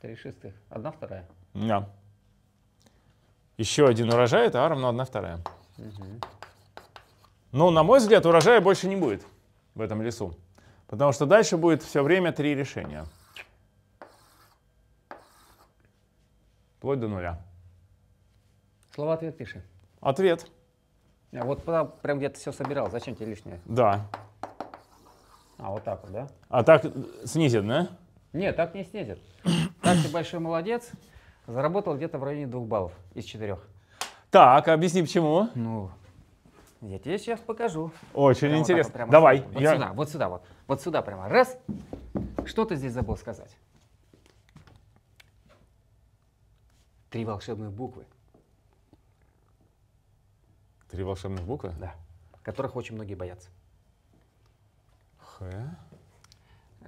Три шестых. Одна вторая. Да. Еще один урожай, это А равно 1 вторая. Угу. Ну, на мой взгляд, урожая больше не будет в этом лесу. Потому что дальше будет все время три решения. Вплоть до нуля. Слова ответ пиши. Ответ. А вот прям где-то все собирал. Зачем тебе лишнее? Да. А, вот так вот, да? А так снизит, да? Нет, так не снизит. Так ты большой молодец. Заработал где-то в районе двух баллов из четырех. Так, объясни почему. Ну, я тебе сейчас покажу. Очень прямо интересно. Вот прямо Давай. Вот я... сюда, вот сюда, вот. Вот сюда прямо. Раз. Что ты здесь забыл сказать? Три волшебные буквы. Три волшебных буквы? Да. Которых очень многие боятся. Х?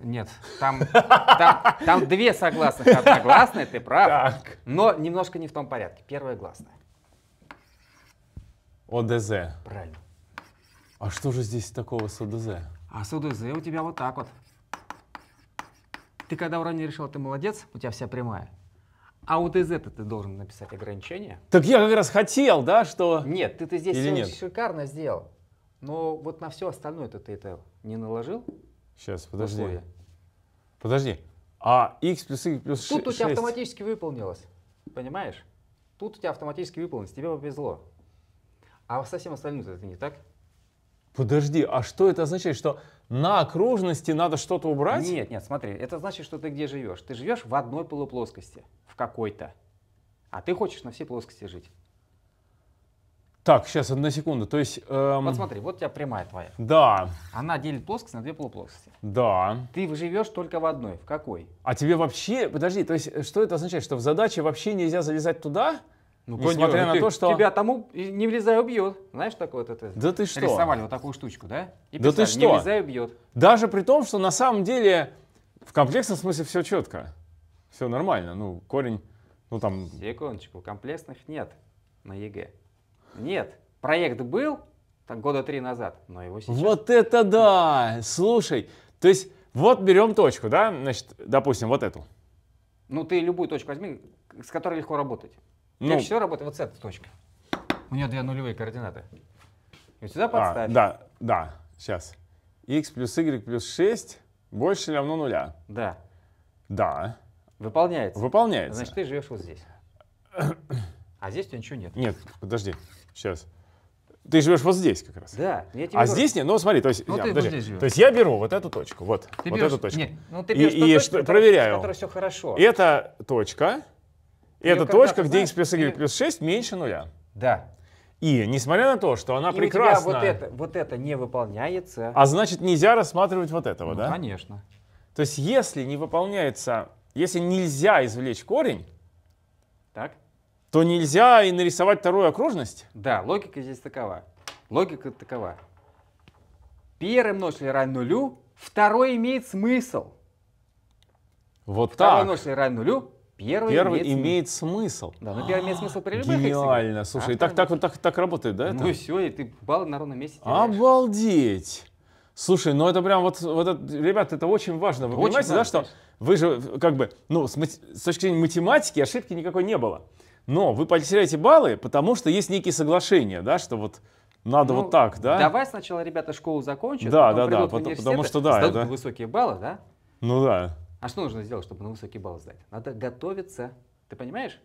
Нет, там, там, там две согласных. Одна гласная, ты прав. Так. Но немножко не в том порядке. Первая гласная. ОДЗ. Правильно. А что же здесь такого с ОДЗ? А с ОДЗ у тебя вот так вот. Ты когда уравнение решил, ты молодец, у тебя вся прямая. А вот из этого ты должен написать ограничение. Так я как раз хотел, да, что... Нет, ты-то здесь Или все нет? шикарно сделал. Но вот на все остальное-то ты это не наложил? Сейчас, подожди. Условия. Подожди. А x плюс y плюс Тут 6... Тут у тебя автоматически выполнилось, понимаешь? Тут у тебя автоматически выполнилось, тебе повезло. А со всем остальным это не так? Подожди, а что это означает, что на окружности надо что-то убрать? Нет, нет, смотри, это значит, что ты где живешь? Ты живешь в одной полуплоскости, в какой-то. А ты хочешь на все плоскости жить. Так, сейчас, одна секунда. То есть... Эм... Вот смотри, вот у тебя прямая твоя. Да. Она делит плоскость на две полуплоскости. Да. Ты живешь только в одной. В какой? А тебе вообще... Подожди, то есть что это означает? Что в задаче вообще нельзя залезать туда? Ну, Несмотря на ты, то, что... Тебя тому, не влезай убьет. Знаешь, такой вот это... Да ты что? Рисовали вот такую штучку, да? И да ты что? Не влезая, убьет. Даже при том, что на самом деле в комплексном смысле все четко. Все нормально. Ну, корень, ну там... Секундочку, комплексных нет на ЕГЭ. Нет. Проект был так, года три назад, но его сейчас... Вот это да! Слушай, то есть вот берем точку, да? Значит, допустим, вот эту. Ну, ты любую точку возьми, с которой легко работать. Ну, все работает вот с этой точки. У нее две нулевые координаты. И сюда подставь. А, да, да, сейчас. x плюс y плюс 6 больше или равно нуля. Да. Да. Выполняется. Выполняется. Значит, ты живешь вот здесь. А здесь у тебя ничего нет. Нет, подожди. Сейчас. Ты живешь вот здесь как раз. Да. Я тебе а говорю. здесь нет. Ну смотри, то есть, ну, я, ты подожди, вот здесь то есть я беру вот эту точку, вот, ты вот берешь, эту точку. Нет, ну, ты берешь и, и точку, проверяю. С которой все хорошо. Эта точка и Это точка, где x плюс y плюс 6 меньше нуля. Да. И, несмотря на то, что она и прекрасна... вот это, вот это не выполняется. А значит, нельзя рассматривать вот этого, ну, да? конечно. То есть, если не выполняется... Если нельзя извлечь корень, так. то нельзя и нарисовать вторую окружность? Да, логика здесь такова. Логика такова. Первый множитель равен нулю, второй имеет смысл. Вот Второй так. Второй множитель равен нулю, Первый, первый имеет, имеет смысл. Да, но первый имеет смысл при любых Гениально, слушай, а так, так, так, так работает, да? Это? Ну все, и ты балл на ровном месте теряешь. Обалдеть! Слушай, ну это прям вот, вот это, ребят, это очень важно. Вы очень понимаете, важно, да, что конечно. вы же как бы, ну, с, с точки зрения математики ошибки никакой не было. Но вы потеряете баллы, потому что есть некие соглашения, да, что вот надо ну, вот так, да? Давай сначала ребята школу закончим. да, да, да, потому, потому что да, да. высокие баллы, да? Ну да. А что нужно сделать, чтобы на высокий балл сдать? Надо готовиться. Ты понимаешь?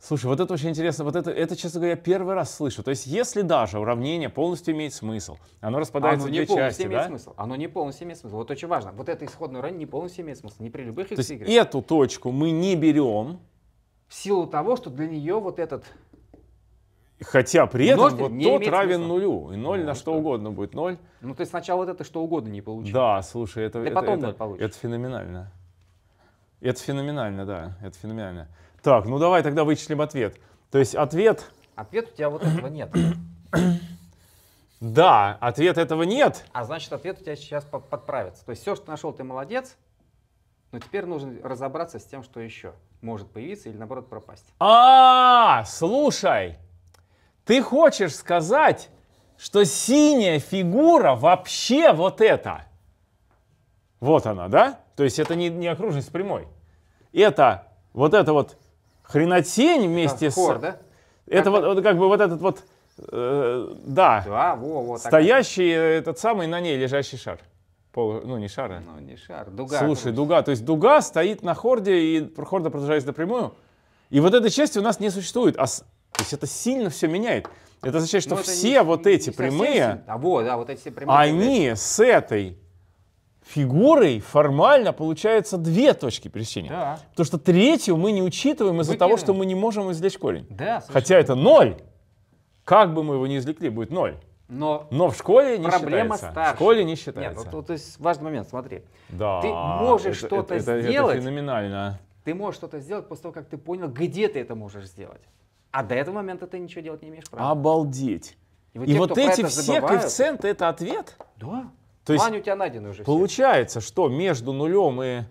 Слушай, вот это очень интересно. Вот это, это, честно говоря, первый раз слышу. То есть, если даже уравнение полностью имеет смысл, оно распадается оно не в две части, имеет смысл. Оно не полностью имеет смысл. Вот очень важно. Вот это исходное уравнение не полностью имеет смысл. Не при любых То есть, эту точку мы не берем. В силу того, что для нее вот этот Хотя при этом Множитель вот тот равен смысла. нулю, и ноль ну, на ну что так. угодно будет ноль. Ну ты сначала вот это что угодно не получишь. Да, слушай, это, это, потом это, это феноменально. Это феноменально, да, это феноменально. Так, ну давай тогда вычислим ответ. То есть ответ... Ответ у тебя вот этого нет. Да, ответ этого нет. А значит, ответ у тебя сейчас подправится. То есть все, что нашел, ты молодец, но теперь нужно разобраться с тем, что еще может появиться или наоборот пропасть. А, -а, -а слушай, ты хочешь сказать, что синяя фигура вообще вот эта, Вот она, да? То есть это не, не окружность прямой. Это вот это вот хренотень вместе как с... Хор, да? Это как вот, вот как бы вот этот вот... Э, да. да во, вот стоящий э, этот самый на ней лежащий шар. Пол, ну, не шар. А. Ну, не шар. Дуга. Слушай, короче. дуга. То есть дуга стоит на хорде, и хорда продолжается напрямую. И вот этой части у нас не существует. А то есть это сильно все меняет. Это означает, что Но ну, все не, вот не эти не прямые, а вот, да, вот эти все прямые, они с этой фигурой формально получается две точки пересечения. Да. Потому что третью мы не учитываем из-за того, что мы не можем извлечь корень. Да, Хотя это ноль. Как бы мы его не извлекли, будет ноль. Но, Но в школе не проблема считается. Старше. В школе не считается. Нет, ну, то, то есть важный момент, смотри. Да, ты можешь что-то сделать. Это феноменально. Ты можешь что-то сделать после того, как ты понял, где ты это можешь сделать. А до этого момента ты ничего делать не имеешь права. Обалдеть. И вот, и вот эти все забывают, коэффициенты это ответ? Да. То есть План у тебя найден уже. Получается, все. что между нулем и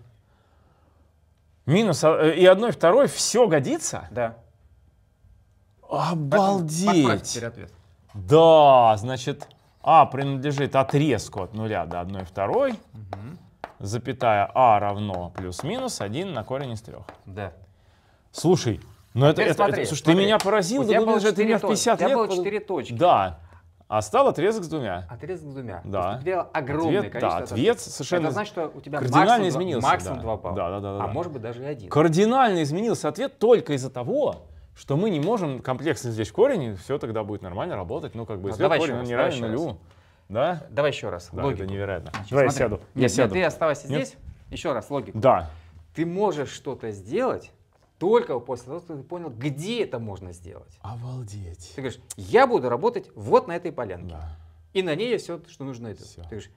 минус э, и одной второй все годится? Да. Обалдеть. Ответ. Да, значит, а принадлежит отрезку от нуля до 1 второй, угу. запятая а равно плюс-минус 1 на корень из трех. Да. Слушай, но ну, Теперь это, смотри, это, слушай, смотри. ты меня поразил, у да думал, что ты меня в 50 лет... У тебя было 4 точки. Да. А стал отрезок с двумя. Отрезок с двумя. Да. То огромное ответ, количество. Да, ответ отрезок. совершенно. Это значит, что у тебя кардинально максимум, изменился. Максимум да. 2 балла. Да, да, да, да. А может быть даже и один. Кардинально изменился ответ только из-за того, что мы не можем комплексно здесь корень, и все тогда будет нормально работать. Ну, как бы, а давай корень раз, не равен нулю. Да? Давай еще раз. Да, логику. это невероятно. Сейчас давай смотри. я сяду. Нет, я сяду. Нет, ты оставайся Нет? здесь. Еще раз, логика. Да. Ты можешь что-то сделать, только после того, как ты понял, где это можно сделать. Обалдеть. Ты говоришь, я буду работать вот на этой полянке. Да. И на ней все, что нужно это. Ты говоришь,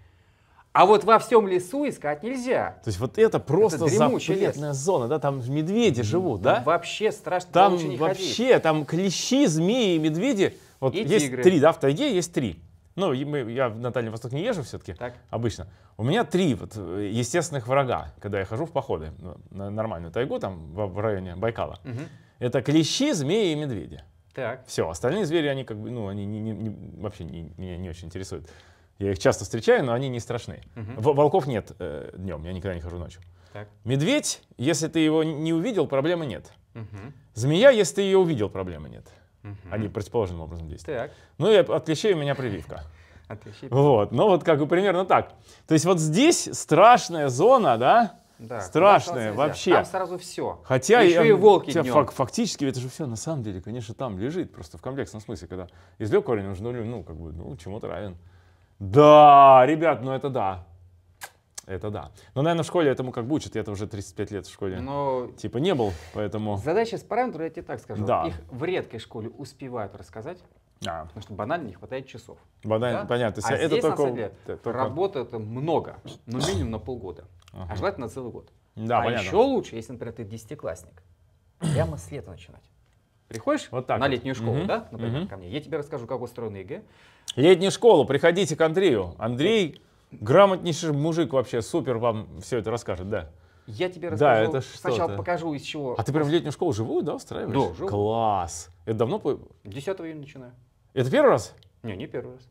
а вот во всем лесу искать нельзя. То есть вот это просто это запретная лес. зона, да? Там медведи живут, да? вообще страшно. Там вообще, вообще, ходить. там клещи, змеи и медведи. Вот и есть тигры. три, да, в тайге есть три ну, я на Дальний Восток не езжу все-таки так. обычно. У меня три вот э, естественных врага, когда я хожу в походы ну, на нормальную тайгу, там в районе Байкала. Угу. Это клещи, змеи и медведи. Так. Все, остальные звери, они как бы, ну, они не, не, не, вообще не, меня не очень интересуют. Я их часто встречаю, но они не страшны. Угу. Волков нет э, днем, я никогда не хожу ночью. Так. Медведь, если ты его не увидел, проблемы нет. Угу. Змея, если ты ее увидел, проблемы нет. Угу. Они противоположным образом действуют. Так. Ну и от клещей у меня прививка. От Вот, ну вот как бы примерно так. То есть вот здесь страшная зона, да? Да, страшное вообще. Там сразу все. Хотя еще я, и волки хотя днем. фактически это же все на самом деле, конечно, там лежит просто в комплексном смысле, когда извлек корень, он же нулю, ну как бы, ну чему-то равен. Да, ребят, ну это да. Это да. Но, наверное, в школе этому как бы учат. Я-то уже 35 лет в школе Но... типа не был, поэтому... Задача с параметрами, я тебе так скажу. Да. Их в редкой школе успевают рассказать. А. Потому что банально не хватает часов. Банально, да? понятно. А это здесь, только... на самом деле, только... работы это много, но минимум на полгода. А ага. А желательно целый год. Да, а понятно. еще лучше, если, например, ты десятиклассник, прямо с лета начинать. Приходишь вот так на вот. летнюю школу, угу. да, например, угу. ко мне. Я тебе расскажу, как устроен ЕГЭ. Летнюю школу, приходите к Андрею. Андрей Грамотнейший мужик вообще, супер вам все это расскажет, да. Я тебе расскажу. Да, это что Сначала покажу, из чего. А ты прям в летнюю школу живую, да, устраиваешь? Да, живую. Класс. Это давно? 10 июня начинаю. Это первый раз? Не, не первый раз.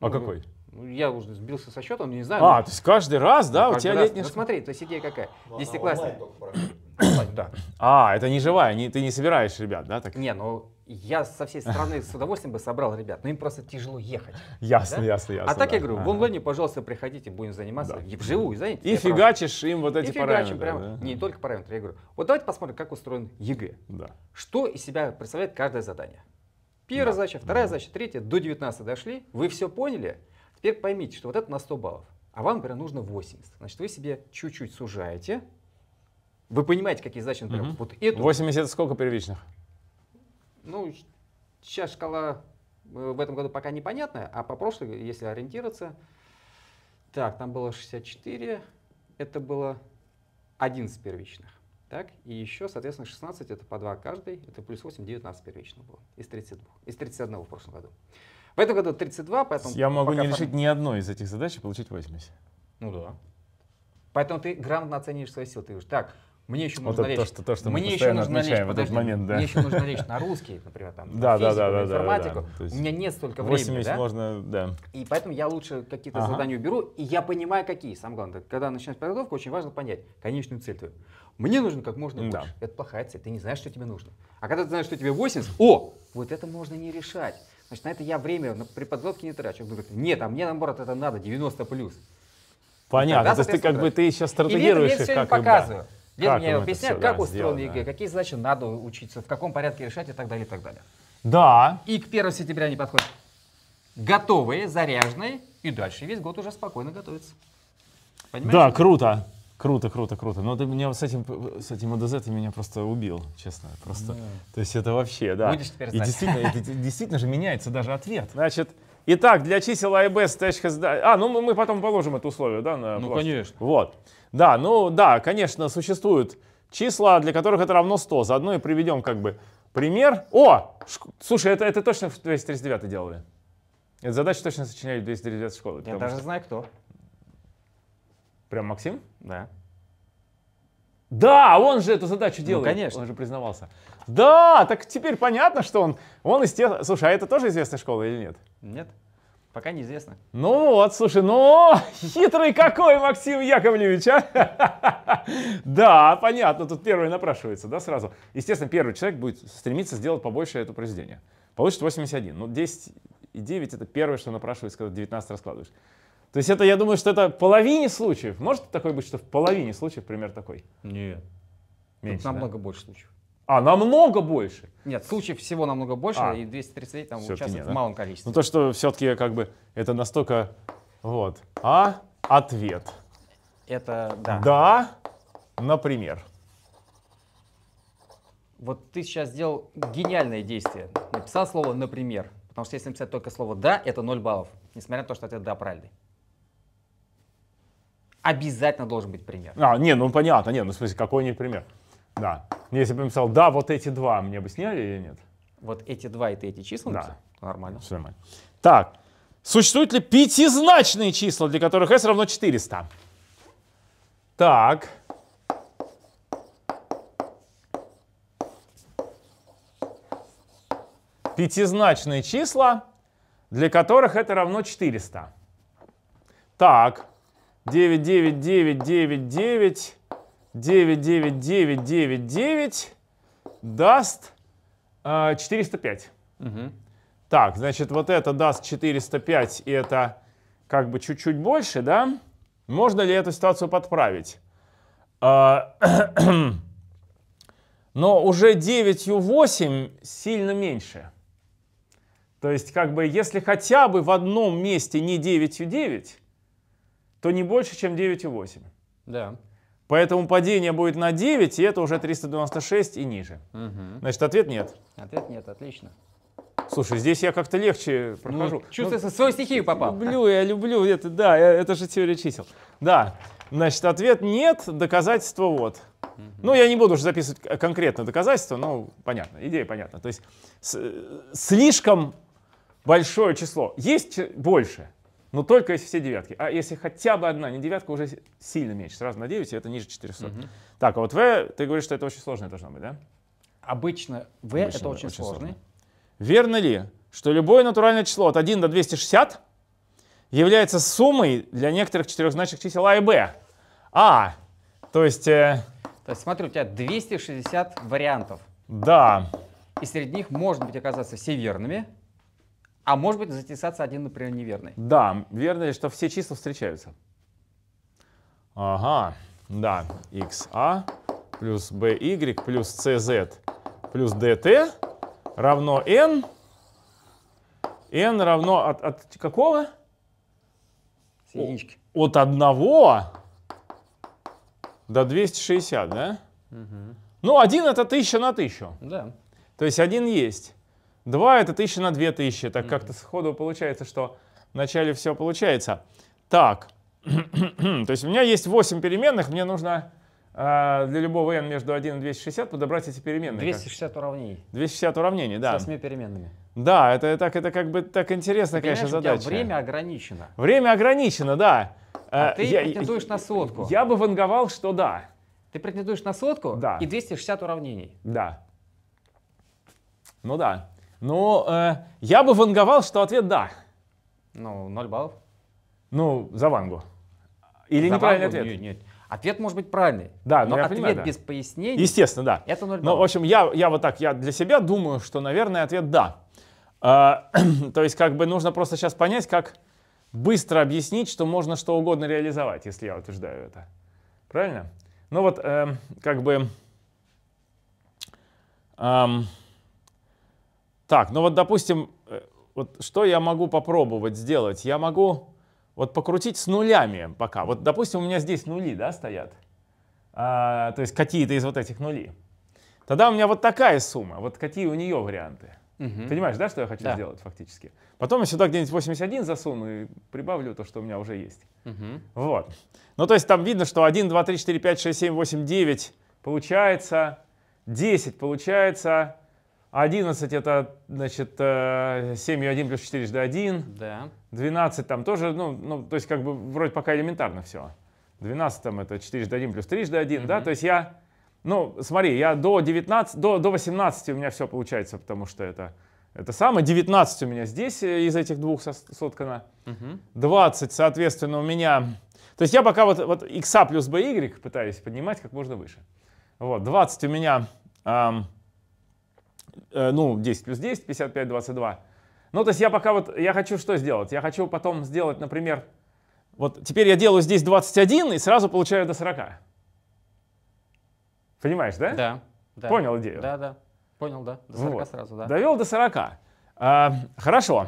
А ну, какой? Ну, я уже сбился со счета, не знаю. А, но... то есть каждый раз, да, ну, у тебя раз. летняя... Ну смотри, то есть идея какая? Ну, Десятиклассник. Да. А, это не живая, не, ты не собираешь ребят, да? Так? Не, ну я со всей страны с удовольствием бы собрал ребят, но им просто тяжело ехать. Ясно, да? ясно, ясно. А так да. я говорю, в онлайне, пожалуйста, приходите, будем заниматься да. вживую, знаете. И фигачишь им вот эти и параметры. прямо да? Не только параметры, я говорю. Вот давайте посмотрим, как устроен ЕГЭ. Да. Что из себя представляет каждое задание. Первая да. задача, вторая да. задача, третья, до 19 дошли, вы все поняли. Теперь поймите, что вот это на 100 баллов, а вам, например, нужно 80. Значит, вы себе чуть-чуть сужаете, вы понимаете, какие задачи, например, угу. вот эту. 80 сколько первичных? Ну, сейчас шкала э, в этом году пока непонятная, а по прошлой, если ориентироваться, так, там было 64, это было 11 первичных. Так, и еще, соответственно, 16 это по 2 каждый, это плюс 8, 19 первичных было из 32, из 31 в прошлом году. В этом году 32, поэтому... Я могу не решить ни одной из этих задач и получить 80. Ну да. Поэтому ты грамотно оценишь свои силы. Ты говоришь, так, мне еще нужно вот речь. То, что, то, что мне еще нужно речь, подожди, момент, да. мне еще нужно речь на русский, например, там, да, на да, физику, да, да, информатику. Да, да. У меня нет столько 80 времени, да? можно, да. И поэтому я лучше какие-то ага. задания уберу. и я понимаю, какие. Самое главное, когда начинаешь подготовку, очень важно понять конечную цель твою. Мне нужно как можно больше. Это плохая цель, ты не знаешь, что тебе нужно. А когда ты знаешь, что тебе 80, о, вот это можно не решать. Значит, на это я время на, при подготовке не трачу. говорит, нет, а мне наоборот это надо, 90+. плюс. Понятно, Тогда, то есть ты как бы ты сейчас стратегируешь. Или это как показываю. Да. Лен мне объясняет, как да, устроен сделано. ЕГЭ, какие задачи надо учиться, в каком порядке решать и так далее, и так далее. Да. И к 1 сентября они подходят. Готовые, заряженные, и дальше весь год уже спокойно готовится. Понимаешь? Да, круто. Круто, круто, круто. Но ты меня с этим, с этим АДЗ ты меня просто убил, честно. Просто, mm. То есть это вообще, да. Будешь теперь знать. И действительно, это, действительно же меняется даже ответ. Значит, Итак, для чисел А и Б стечка... А, ну мы потом положим это условие, да? На ну, площадь. конечно. Вот. Да, ну да, конечно, существуют числа, для которых это равно 100. Заодно и приведем как бы пример. О! Слушай, это, это точно в 239 делали. Эту задачу точно сочиняли в 239 школы. Я даже что... знаю, кто. Прям Максим? Да. Да, он же эту задачу ну, делает. Ну, конечно. Он же признавался. Да, так теперь понятно, что он, он из тех... Слушай, а это тоже известная школа или нет? Нет, пока неизвестно. Ну вот, слушай, ну хитрый какой Максим Яковлевич, а? Да, понятно, тут первый напрашивается, да, сразу. Естественно, первый человек будет стремиться сделать побольше это произведение. Получит 81, ну 10 и 9 это первое, что напрашивается, когда 19 раскладываешь. То есть это, я думаю, что это в половине случаев. Может такое быть, что в половине случаев пример такой? Нет. Меньше, Тут намного да? больше случаев. А, намного больше? Нет, случаев всего намного больше, а, и 230 там участвует нет, в малом количестве. Ну то, что все-таки как бы это настолько, вот, а, ответ. Это, да. Да, например. Вот ты сейчас сделал гениальное действие. Написал слово «например». Потому что если написать только слово «да», это 0 баллов. Несмотря на то, что это «да» правильный обязательно должен быть пример. А, не, ну понятно, нет, ну в смысле, какой не пример. Да. Ну, если бы я написал, да, вот эти два мне бы сняли или нет? Вот эти два и ты эти числа Да. Нормально. Все нормально. Так, существуют ли пятизначные числа, для которых s равно 400? Так. Пятизначные числа, для которых это равно 400. Так. 9, 9, 9, 9, 9, 9, 9, 9, 9, 9 даст э, 405. Угу. Так, значит, вот это даст 405, и это как бы чуть-чуть больше, да? Можно ли эту ситуацию подправить? Э, но уже 9,8 сильно меньше. То есть, как бы, если хотя бы в одном месте не 9,9, то не больше, чем 9,8. Да. Поэтому падение будет на 9, и это уже 396 и ниже. Угу. Значит, ответ нет. Ответ нет, отлично. Слушай, здесь я как-то легче ну, прохожу. Ну, чувствую, ну, свою стихию попал. Люблю, я люблю, это, да, это же теория чисел. Да, значит, ответ нет, доказательство вот. Ну, я не буду уже записывать конкретно доказательство, но понятно, идея понятна. То есть с, э, слишком большое число. Есть больше, но ну, только если все девятки. А если хотя бы одна не девятка, уже сильно меньше. Сразу на 9, и это ниже 400. Угу. Так, а вот V, ты говоришь, что это очень сложное должно быть, да? Обычно V Обычно это очень, очень сложный. Верно ли, что любое натуральное число от 1 до 260 является суммой для некоторых четырехзначных чисел А и Б? А, то есть... Э... То есть смотри, у тебя 260 вариантов. Да. И среди них может быть оказаться все верными, а может быть затесаться один, например, неверный. Да, верно, что все числа встречаются. Ага, да, xa а плюс by плюс cz плюс dt равно n. n равно от, от какого? С единички. От 1 до 260, да? Угу. Ну, 1 это 1000 на 1000. Да. То есть один есть два это тысяча на две тысячи, Так mm-hmm. как-то сходу получается, что вначале все получается. Так, то есть у меня есть 8 переменных, мне нужно э, для любого n между 1 и 260 подобрать эти переменные. 260 уравнений. 260 уравнений, да. С 8 переменными. Да, это, так, это как бы так интересно, Ты конечно, задача. время ограничено. Время ограничено, да. А э, ты я, претендуешь на сотку. Я бы ванговал, что да. Ты претендуешь на сотку да. и 260 уравнений. Да. Ну да. Ну, э, я бы ванговал, что ответ да. Ну, 0 баллов. Ну, за вангу. Или за неправильный вангу? ответ? Нет, нет. Ответ может быть правильный. Да, ну, но ответ понимаю, да. без пояснений. Естественно, да. Это 0 баллов. Ну, в общем, я, я вот так, я для себя думаю, что, наверное, ответ да. А, то есть, как бы нужно просто сейчас понять, как быстро объяснить, что можно что угодно реализовать, если я утверждаю это. Правильно? Ну вот, э, как бы... Эм, так, ну вот, допустим, э, вот что я могу попробовать сделать? Я могу вот покрутить с нулями пока. Вот, допустим, у меня здесь нули, да, стоят. А, то есть какие-то из вот этих нули. Тогда у меня вот такая сумма. Вот какие у нее варианты. Угу. Понимаешь, да, что я хочу да. сделать фактически? Потом я сюда где-нибудь 81 засуну и прибавлю то, что у меня уже есть. Угу. Вот. Ну, то есть там видно, что 1, 2, 3, 4, 5, 6, 7, 8, 9 получается, 10 получается, 11 это, значит, 7 э, и 1 плюс 4 жды 1. Да. 12 там тоже, ну, ну, то есть как бы вроде пока элементарно все. 12 там это 4 жды 1 плюс 3 жды 1, угу. да, то есть я, ну, смотри, я до 19, до, до 18 у меня все получается, потому что это, это самое, 19 у меня здесь э, из этих двух соткано, угу. 20, соответственно, у меня, то есть я пока вот, вот x а плюс by пытаюсь поднимать как можно выше. Вот, 20 у меня... Эм, Э, ну, 10 плюс 10, 55, 22. Ну, то есть я пока вот, я хочу что сделать? Я хочу потом сделать, например, вот теперь я делаю здесь 21 и сразу получаю до 40. Понимаешь, да? Да. да. Понял идею? Да, да. Понял, да. До 40 вот. сразу, да. Довел до 40. А, хорошо.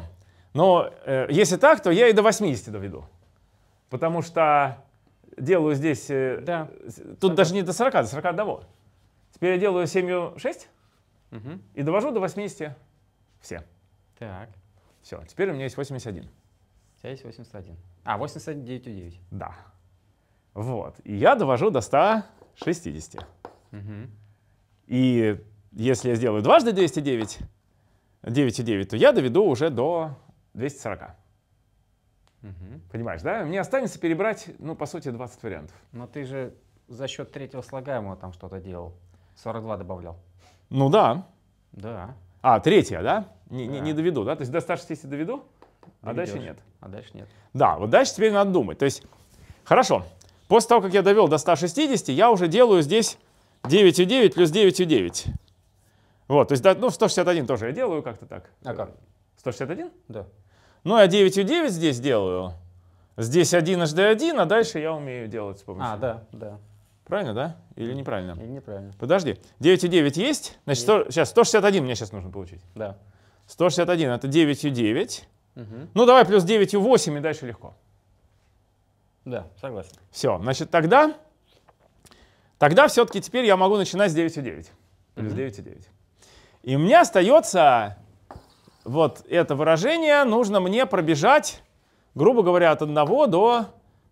Но э, если так, то я и до 80 доведу. Потому что делаю здесь... Э, да. Тут 40. даже не до 40, до 40 одного. Теперь я делаю 7 6. Угу. И довожу до 80 все. Так. Все, теперь у меня есть 81. У тебя есть 81. А, 89,9. Да. Вот. И я довожу до 160. Угу. И если я сделаю дважды 209, 9,9, то я доведу уже до 240. Угу. Понимаешь, да? Мне останется перебрать, ну, по сути, 20 вариантов. Но ты же за счет третьего слагаемого там что-то делал. 42 добавлял. Ну да. Да. А, третья, да? Не, да. не, не доведу, да? То есть до 160 доведу, Доведешь. а дальше нет. А дальше нет. Да, вот дальше теперь надо думать. То есть, хорошо, после того, как я довел до 160, я уже делаю здесь 9,9 плюс 9,9. Вот, то есть, ну, 161 тоже я делаю как-то так. А как? 161? Да. Ну, я 9,9 здесь делаю, здесь 1 жд 1, а дальше я умею делать с помощью. А, да, да. Правильно, да? Или неправильно? Или неправильно. Подожди. 9,9 есть? Значит, 100, сейчас 161 мне сейчас нужно получить. Да. 161 это 9,9. Угу. Ну, давай плюс 9,8 и дальше легко. Да, согласен. Все, значит, тогда, тогда все-таки теперь я могу начинать с 9,9. Плюс угу. 9,9. И мне остается вот это выражение, нужно мне пробежать, грубо говоря, от 1 до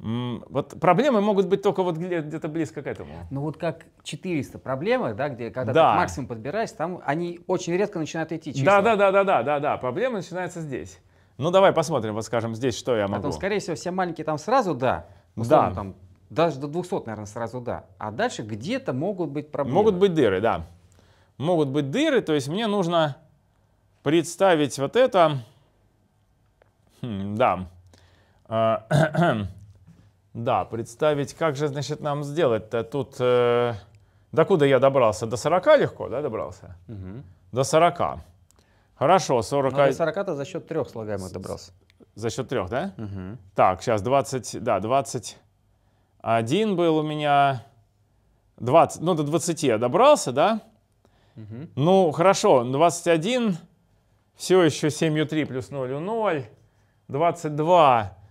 Вот проблемы могут быть только вот где-то близко к этому. Ну вот как 400 проблемы, да, где когда да. ты максимум подбираешь, там они очень редко начинают идти. Числа. Да, да, да, да, да, да, да. Проблема начинается здесь. Ну давай посмотрим, вот скажем здесь, что я могу. Потом, скорее всего, все маленькие там сразу да. Условно, да. Там, даже до 200, наверное, сразу да. А дальше где-то могут быть проблемы. Могут быть дыры, да. Могут быть дыры, то есть мне нужно представить вот это. Хм, да. А, Да, представить, как же, значит, нам сделать-то тут... Э, докуда я добрался? До 40 легко, да, добрался? Угу. До 40. Хорошо, 40... Но ну, а до 40 за счет трех слагаемых добрался. За счет трех, да? Угу. Так, сейчас 20, да, 21 был у меня... 20, ну, до 20 я добрался, да? Угу. Ну, хорошо, 21, все еще 7 u3 плюс 0 u0, 22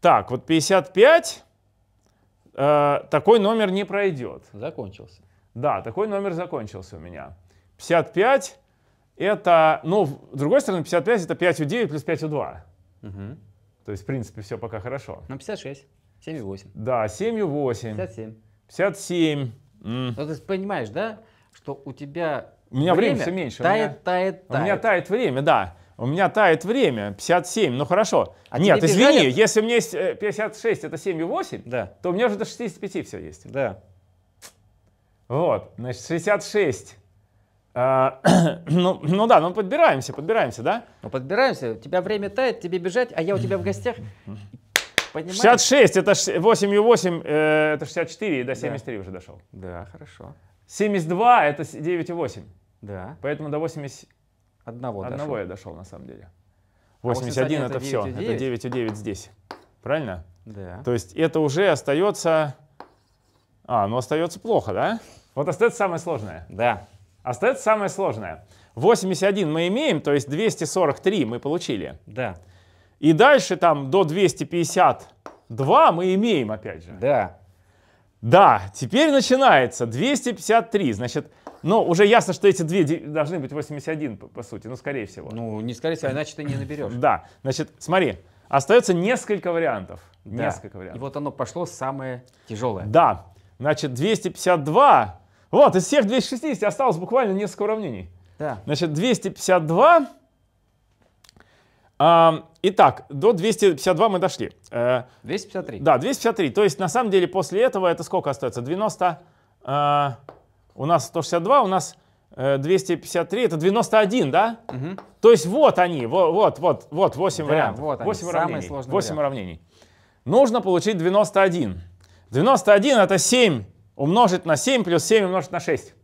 Так, вот 55, э, такой номер не пройдет. Закончился. Да, такой номер закончился у меня. 55 это, ну, с другой стороны, 55 это 5 у 9 плюс 5 у 2. Угу. То есть, в принципе, все пока хорошо. Ну, 56, 7 и 8. Да, 7 и 8. 57. 57. Mm. Ну, ты понимаешь, да, что у тебя у меня время, время все меньше. Тает, у меня, тает, тает. У меня тает время, да у меня тает время, 57, ну хорошо. А Нет, извини, бежали? если у меня есть 56, э, это 7,8, да. то у меня уже до 65 все есть. Да. Вот, значит, 66. А, ну, ну да, ну подбираемся, подбираемся, да? Ну подбираемся, у тебя время тает, тебе бежать, а я у тебя в гостях. Понимаешь? 66, это 8,8, э, это 64, и до 73 да. уже дошел. Да, хорошо. 72, это и 9,8. Да. Поэтому до 80... Одного Одного дошел. я дошел, на самом деле. 81 а это, это 9 все, 9? это 9,9 здесь. Правильно? Да. То есть это уже остается... А, ну остается плохо, да? Вот остается самое сложное. Да. Остается самое сложное. 81 мы имеем, то есть 243 мы получили. Да. И дальше там до 252 мы имеем опять же. Да. Да, теперь начинается 253. Значит, но уже ясно, что эти две должны быть 81, по, по сути, ну, скорее всего. Ну, не скорее всего, иначе ты не наберешь. Да, значит, смотри, остается несколько вариантов. Да. Несколько вариантов. И вот оно пошло самое тяжелое. Да, значит, 252. Вот, из всех 260 осталось буквально несколько уравнений. Да. Значит, 252. А, итак, до 252 мы дошли. 253. Э, да, 253. То есть, на самом деле, после этого это сколько остается? 90 у нас 162, у нас 253, э, это 91, да? Угу. То есть вот они, вот, вот, вот, вот 8 да, вариантов. Вот они, 8 уравнений. 8 вариант. уравнений. Нужно получить 91. 91 это 7 умножить на 7 плюс 7 умножить на 6.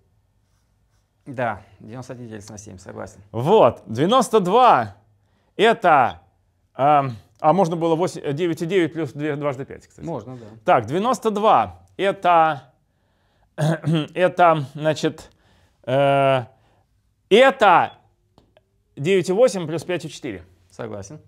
Да, 91 делится на 7, согласен. Вот, 92 это... Э, а можно было и 9,9 плюс 2, дважды 5, кстати. Можно, да. Так, 92 это это, значит, э, это 9,8 плюс 5,4. Согласен.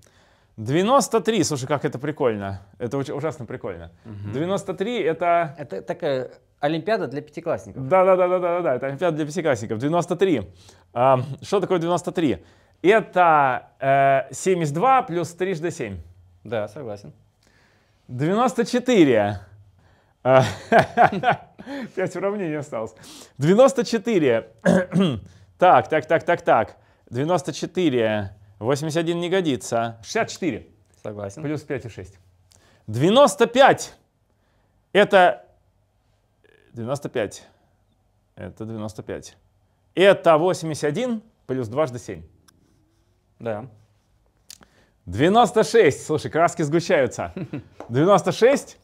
93, слушай, как это прикольно. Это ужасно прикольно. Угу. 93 это... Это такая Олимпиада для пятиклассников. Да, да, да, да, да, да, это Олимпиада для пятиклассников. 93. А, что такое 93? Это э, 72 плюс 3 жд 7. Да, согласен. 94. Пять уравнений осталось. 94. Так, так, так, так, так. 94. 81 не годится. 64. Согласен. Плюс 5 и 6. 95. Это 95. Это 95. Это 81 плюс дважды 7. Да. 96. Слушай, краски сгущаются. 96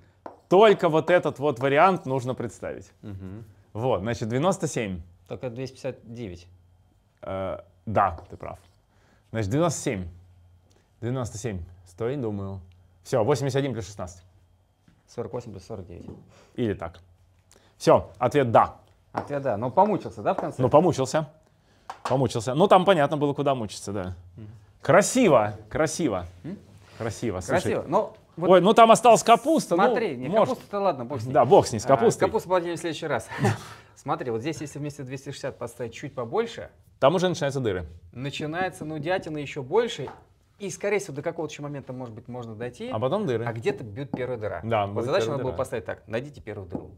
Только вот этот вот вариант нужно представить. Угу. Вот, значит, 97. Только 259. Э, да, ты прав. Значит, 97. 97. Стой, думаю. Все, 81 плюс 16. 48 плюс 49. Или так. Все, ответ да. Ответ да. Но помучился, да, в конце? Ну, помучился. Помучился. Ну, там понятно было, куда мучиться, да. Красиво, красиво. Красиво, слушай. Красиво. Но ну, вот Ой, ну там осталась капуста. Ну, Смотри, ну, не может. капуста-то ладно, бог с ней. Да, бог с ней, с а, капустой. А, капусту поднимем в следующий раз. Смотри, вот здесь, если вместо 260 поставить чуть побольше... Там уже начинаются дыры. Начинается нудятина еще больше, и, скорее всего, до какого-то еще момента, может быть, можно дойти. А потом дыры. А где-то бьет первая дыра. Да, вот задача надо было поставить так, найдите первую дыру.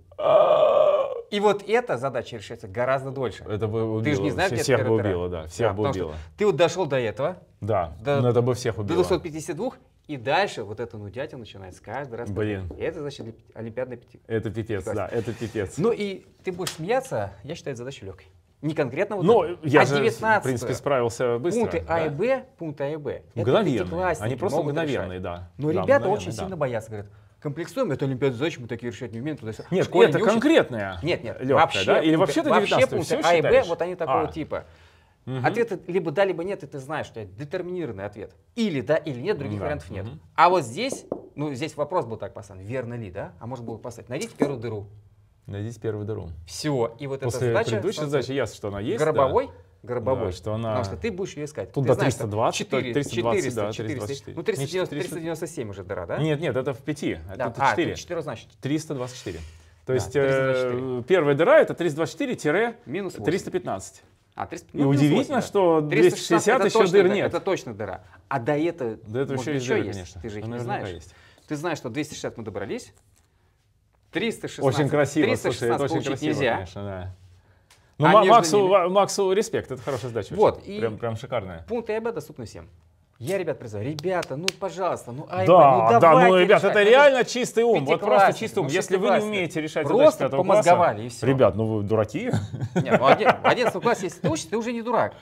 И вот эта задача решается гораздо дольше. Это бы убило. Ты же не знаешь, где Всех бы убило, дыра. да. Всех да, бы убило. Ты вот дошел до этого. Да, до, но ну, это бы всех убило. До 252, и дальше вот эта нудятина начинается каждый раз. Блин. И это, значит, олимпиадный пяти. Это пипец, да, это пипец. Ну и ты будешь смеяться, я считаю, задачу легкой. Не конкретно вот Но ну, я а же, 19 в принципе, справился быстро. Пункты А и Б, пункты А и Б. Мгновенные, они просто мгновенные, да. Но да, ребята очень да. сильно боятся, говорят, комплексуем, это олимпиада задач, мы такие решать не умеем. Туда нет, это не конкретная. Нет, нет, легкая, вообще, да? Или вообще ты 19 Вообще пункты А и Б, вот они такого а. типа. Угу. Ответы либо да, либо нет, и ты знаешь, что это детерминированный ответ. Или да, или нет, других да. вариантов нет. Угу. А вот здесь, ну здесь вопрос был так поставлен, верно ли, да? А может было поставить, найдите первую дыру. Найдите первую дыру. Все, и вот После эта задача... предыдущей задачи ясно, что она есть. Гробовой, да гробовой. Да, что она... Потому что ты будешь ее искать. Тут до знаешь, 320, 4, 320, 400, да, 424. Ну, 390, 397 уже дыра, да? Нет, нет, это в 5, а, да. тут а, 4. А, 4 значит. 324. То да, есть Э, первая дыра это 324-315. А, 300, ну, и ну, удивительно, 8, что 260 еще дыр нет. Это точно дыра. А до этого, до этого может, еще, еще дыры, есть. Конечно. Ты же их не знаешь. Есть. Ты знаешь, что 260 мы добрались, 316, очень красиво, 316 слушай, это очень красиво, нельзя. конечно, да. А ну, а Максу, ними... Максу респект, это хорошая сдача. Вот, очень. и прям, шикарная. Пункты АБ доступны всем. Я, ребят, призываю, ребята, ну, пожалуйста, ну, айпэ, да, ну, Да, ну, ребят, решать. это ну, реально чистый ум, вот просто чистый ум. Ну, Если вы не умеете решать просто задачи помозговали, класса, и все. Ребят, ну, вы дураки. Нет, ну, в 11 классе, если ты учишься, ты уже не дурак.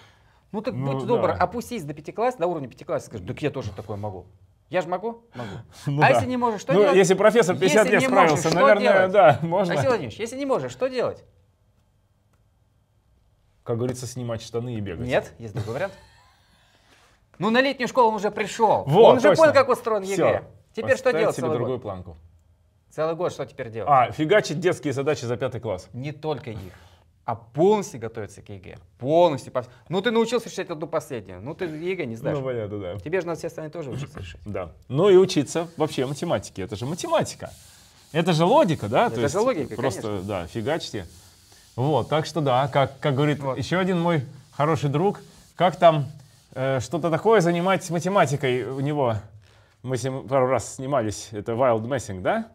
Ну так ну, будь да. добр, опустись до пятиклассника, до уровня пятиклассника, скажи, так я тоже такое могу. Я же могу? Могу. Ну, а да. если не можешь, что ну, делать? Если профессор 50 если лет справился, можешь, наверное, делать? да, можно. Алексей Владимирович, если не можешь, что делать? Как говорится, снимать штаны и бегать. Нет, есть другой вариант. Ну, на летнюю школу он уже пришел. Вот, он же понял, как устроен ЕГЭ. Все. Теперь что делать? себе другую год? планку. Целый год что теперь делать? А, фигачить детские задачи за пятый класс. Не только их а полностью готовиться к ЕГЭ. Полностью. Ну, ты научился решать одну последнюю. Ну, ты ЕГЭ не знаешь. Ну, понятно, да. Тебе же надо все остальные тоже учиться решать. Да. Ну и учиться вообще математике. Это же математика. Это же логика, да? Это То же есть логика, Просто, конечно. да, фигачьте. Вот, так что да, как, как говорит вот. еще один мой хороший друг, как там Э, что-то такое занимать математикой у него. Мы с ним пару раз снимались, это Wild Messing, да?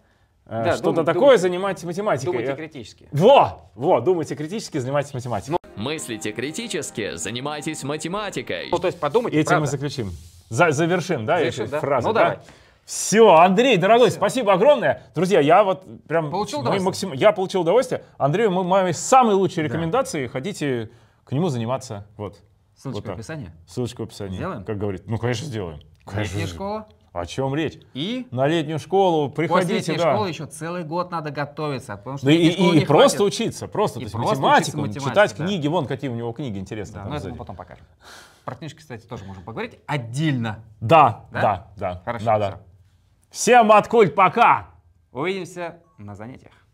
Э, да что-то такое думайте, занимать математикой. Думайте критически. Во! Во! Думайте критически, занимайтесь математикой. Мыслите критически, занимайтесь математикой. Ну, то есть подумайте, Этим правда. мы заключим. За завершим, да, завершим, эти да. фразы? Ну, да? Все, Андрей, дорогой, Все. спасибо огромное. Друзья, я вот прям... Получил удовольствие. Максим... Я получил удовольствие. Андрею мы мои самые лучшие рекомендации. Да. Хотите к нему заниматься. Вот. Ссылочка вот так. в описании? Ссылочка в описании. Сделаем? Как говорит. Ну, конечно, сделаем. Конечно. Летняя школа? О чем речь? И? На летнюю школу приходите, После летней да. школы еще целый год надо готовиться, потому что да и, и, и просто хватит. учиться, просто, и то есть просто математику, математику, читать да. книги, вон какие у него книги интересные. Да, но ну, это мы потом покажем. Про книжки, кстати, тоже можем поговорить отдельно. Да, да, да. да. Хорошо, да, да. Всем откуль, пока! Увидимся на занятиях.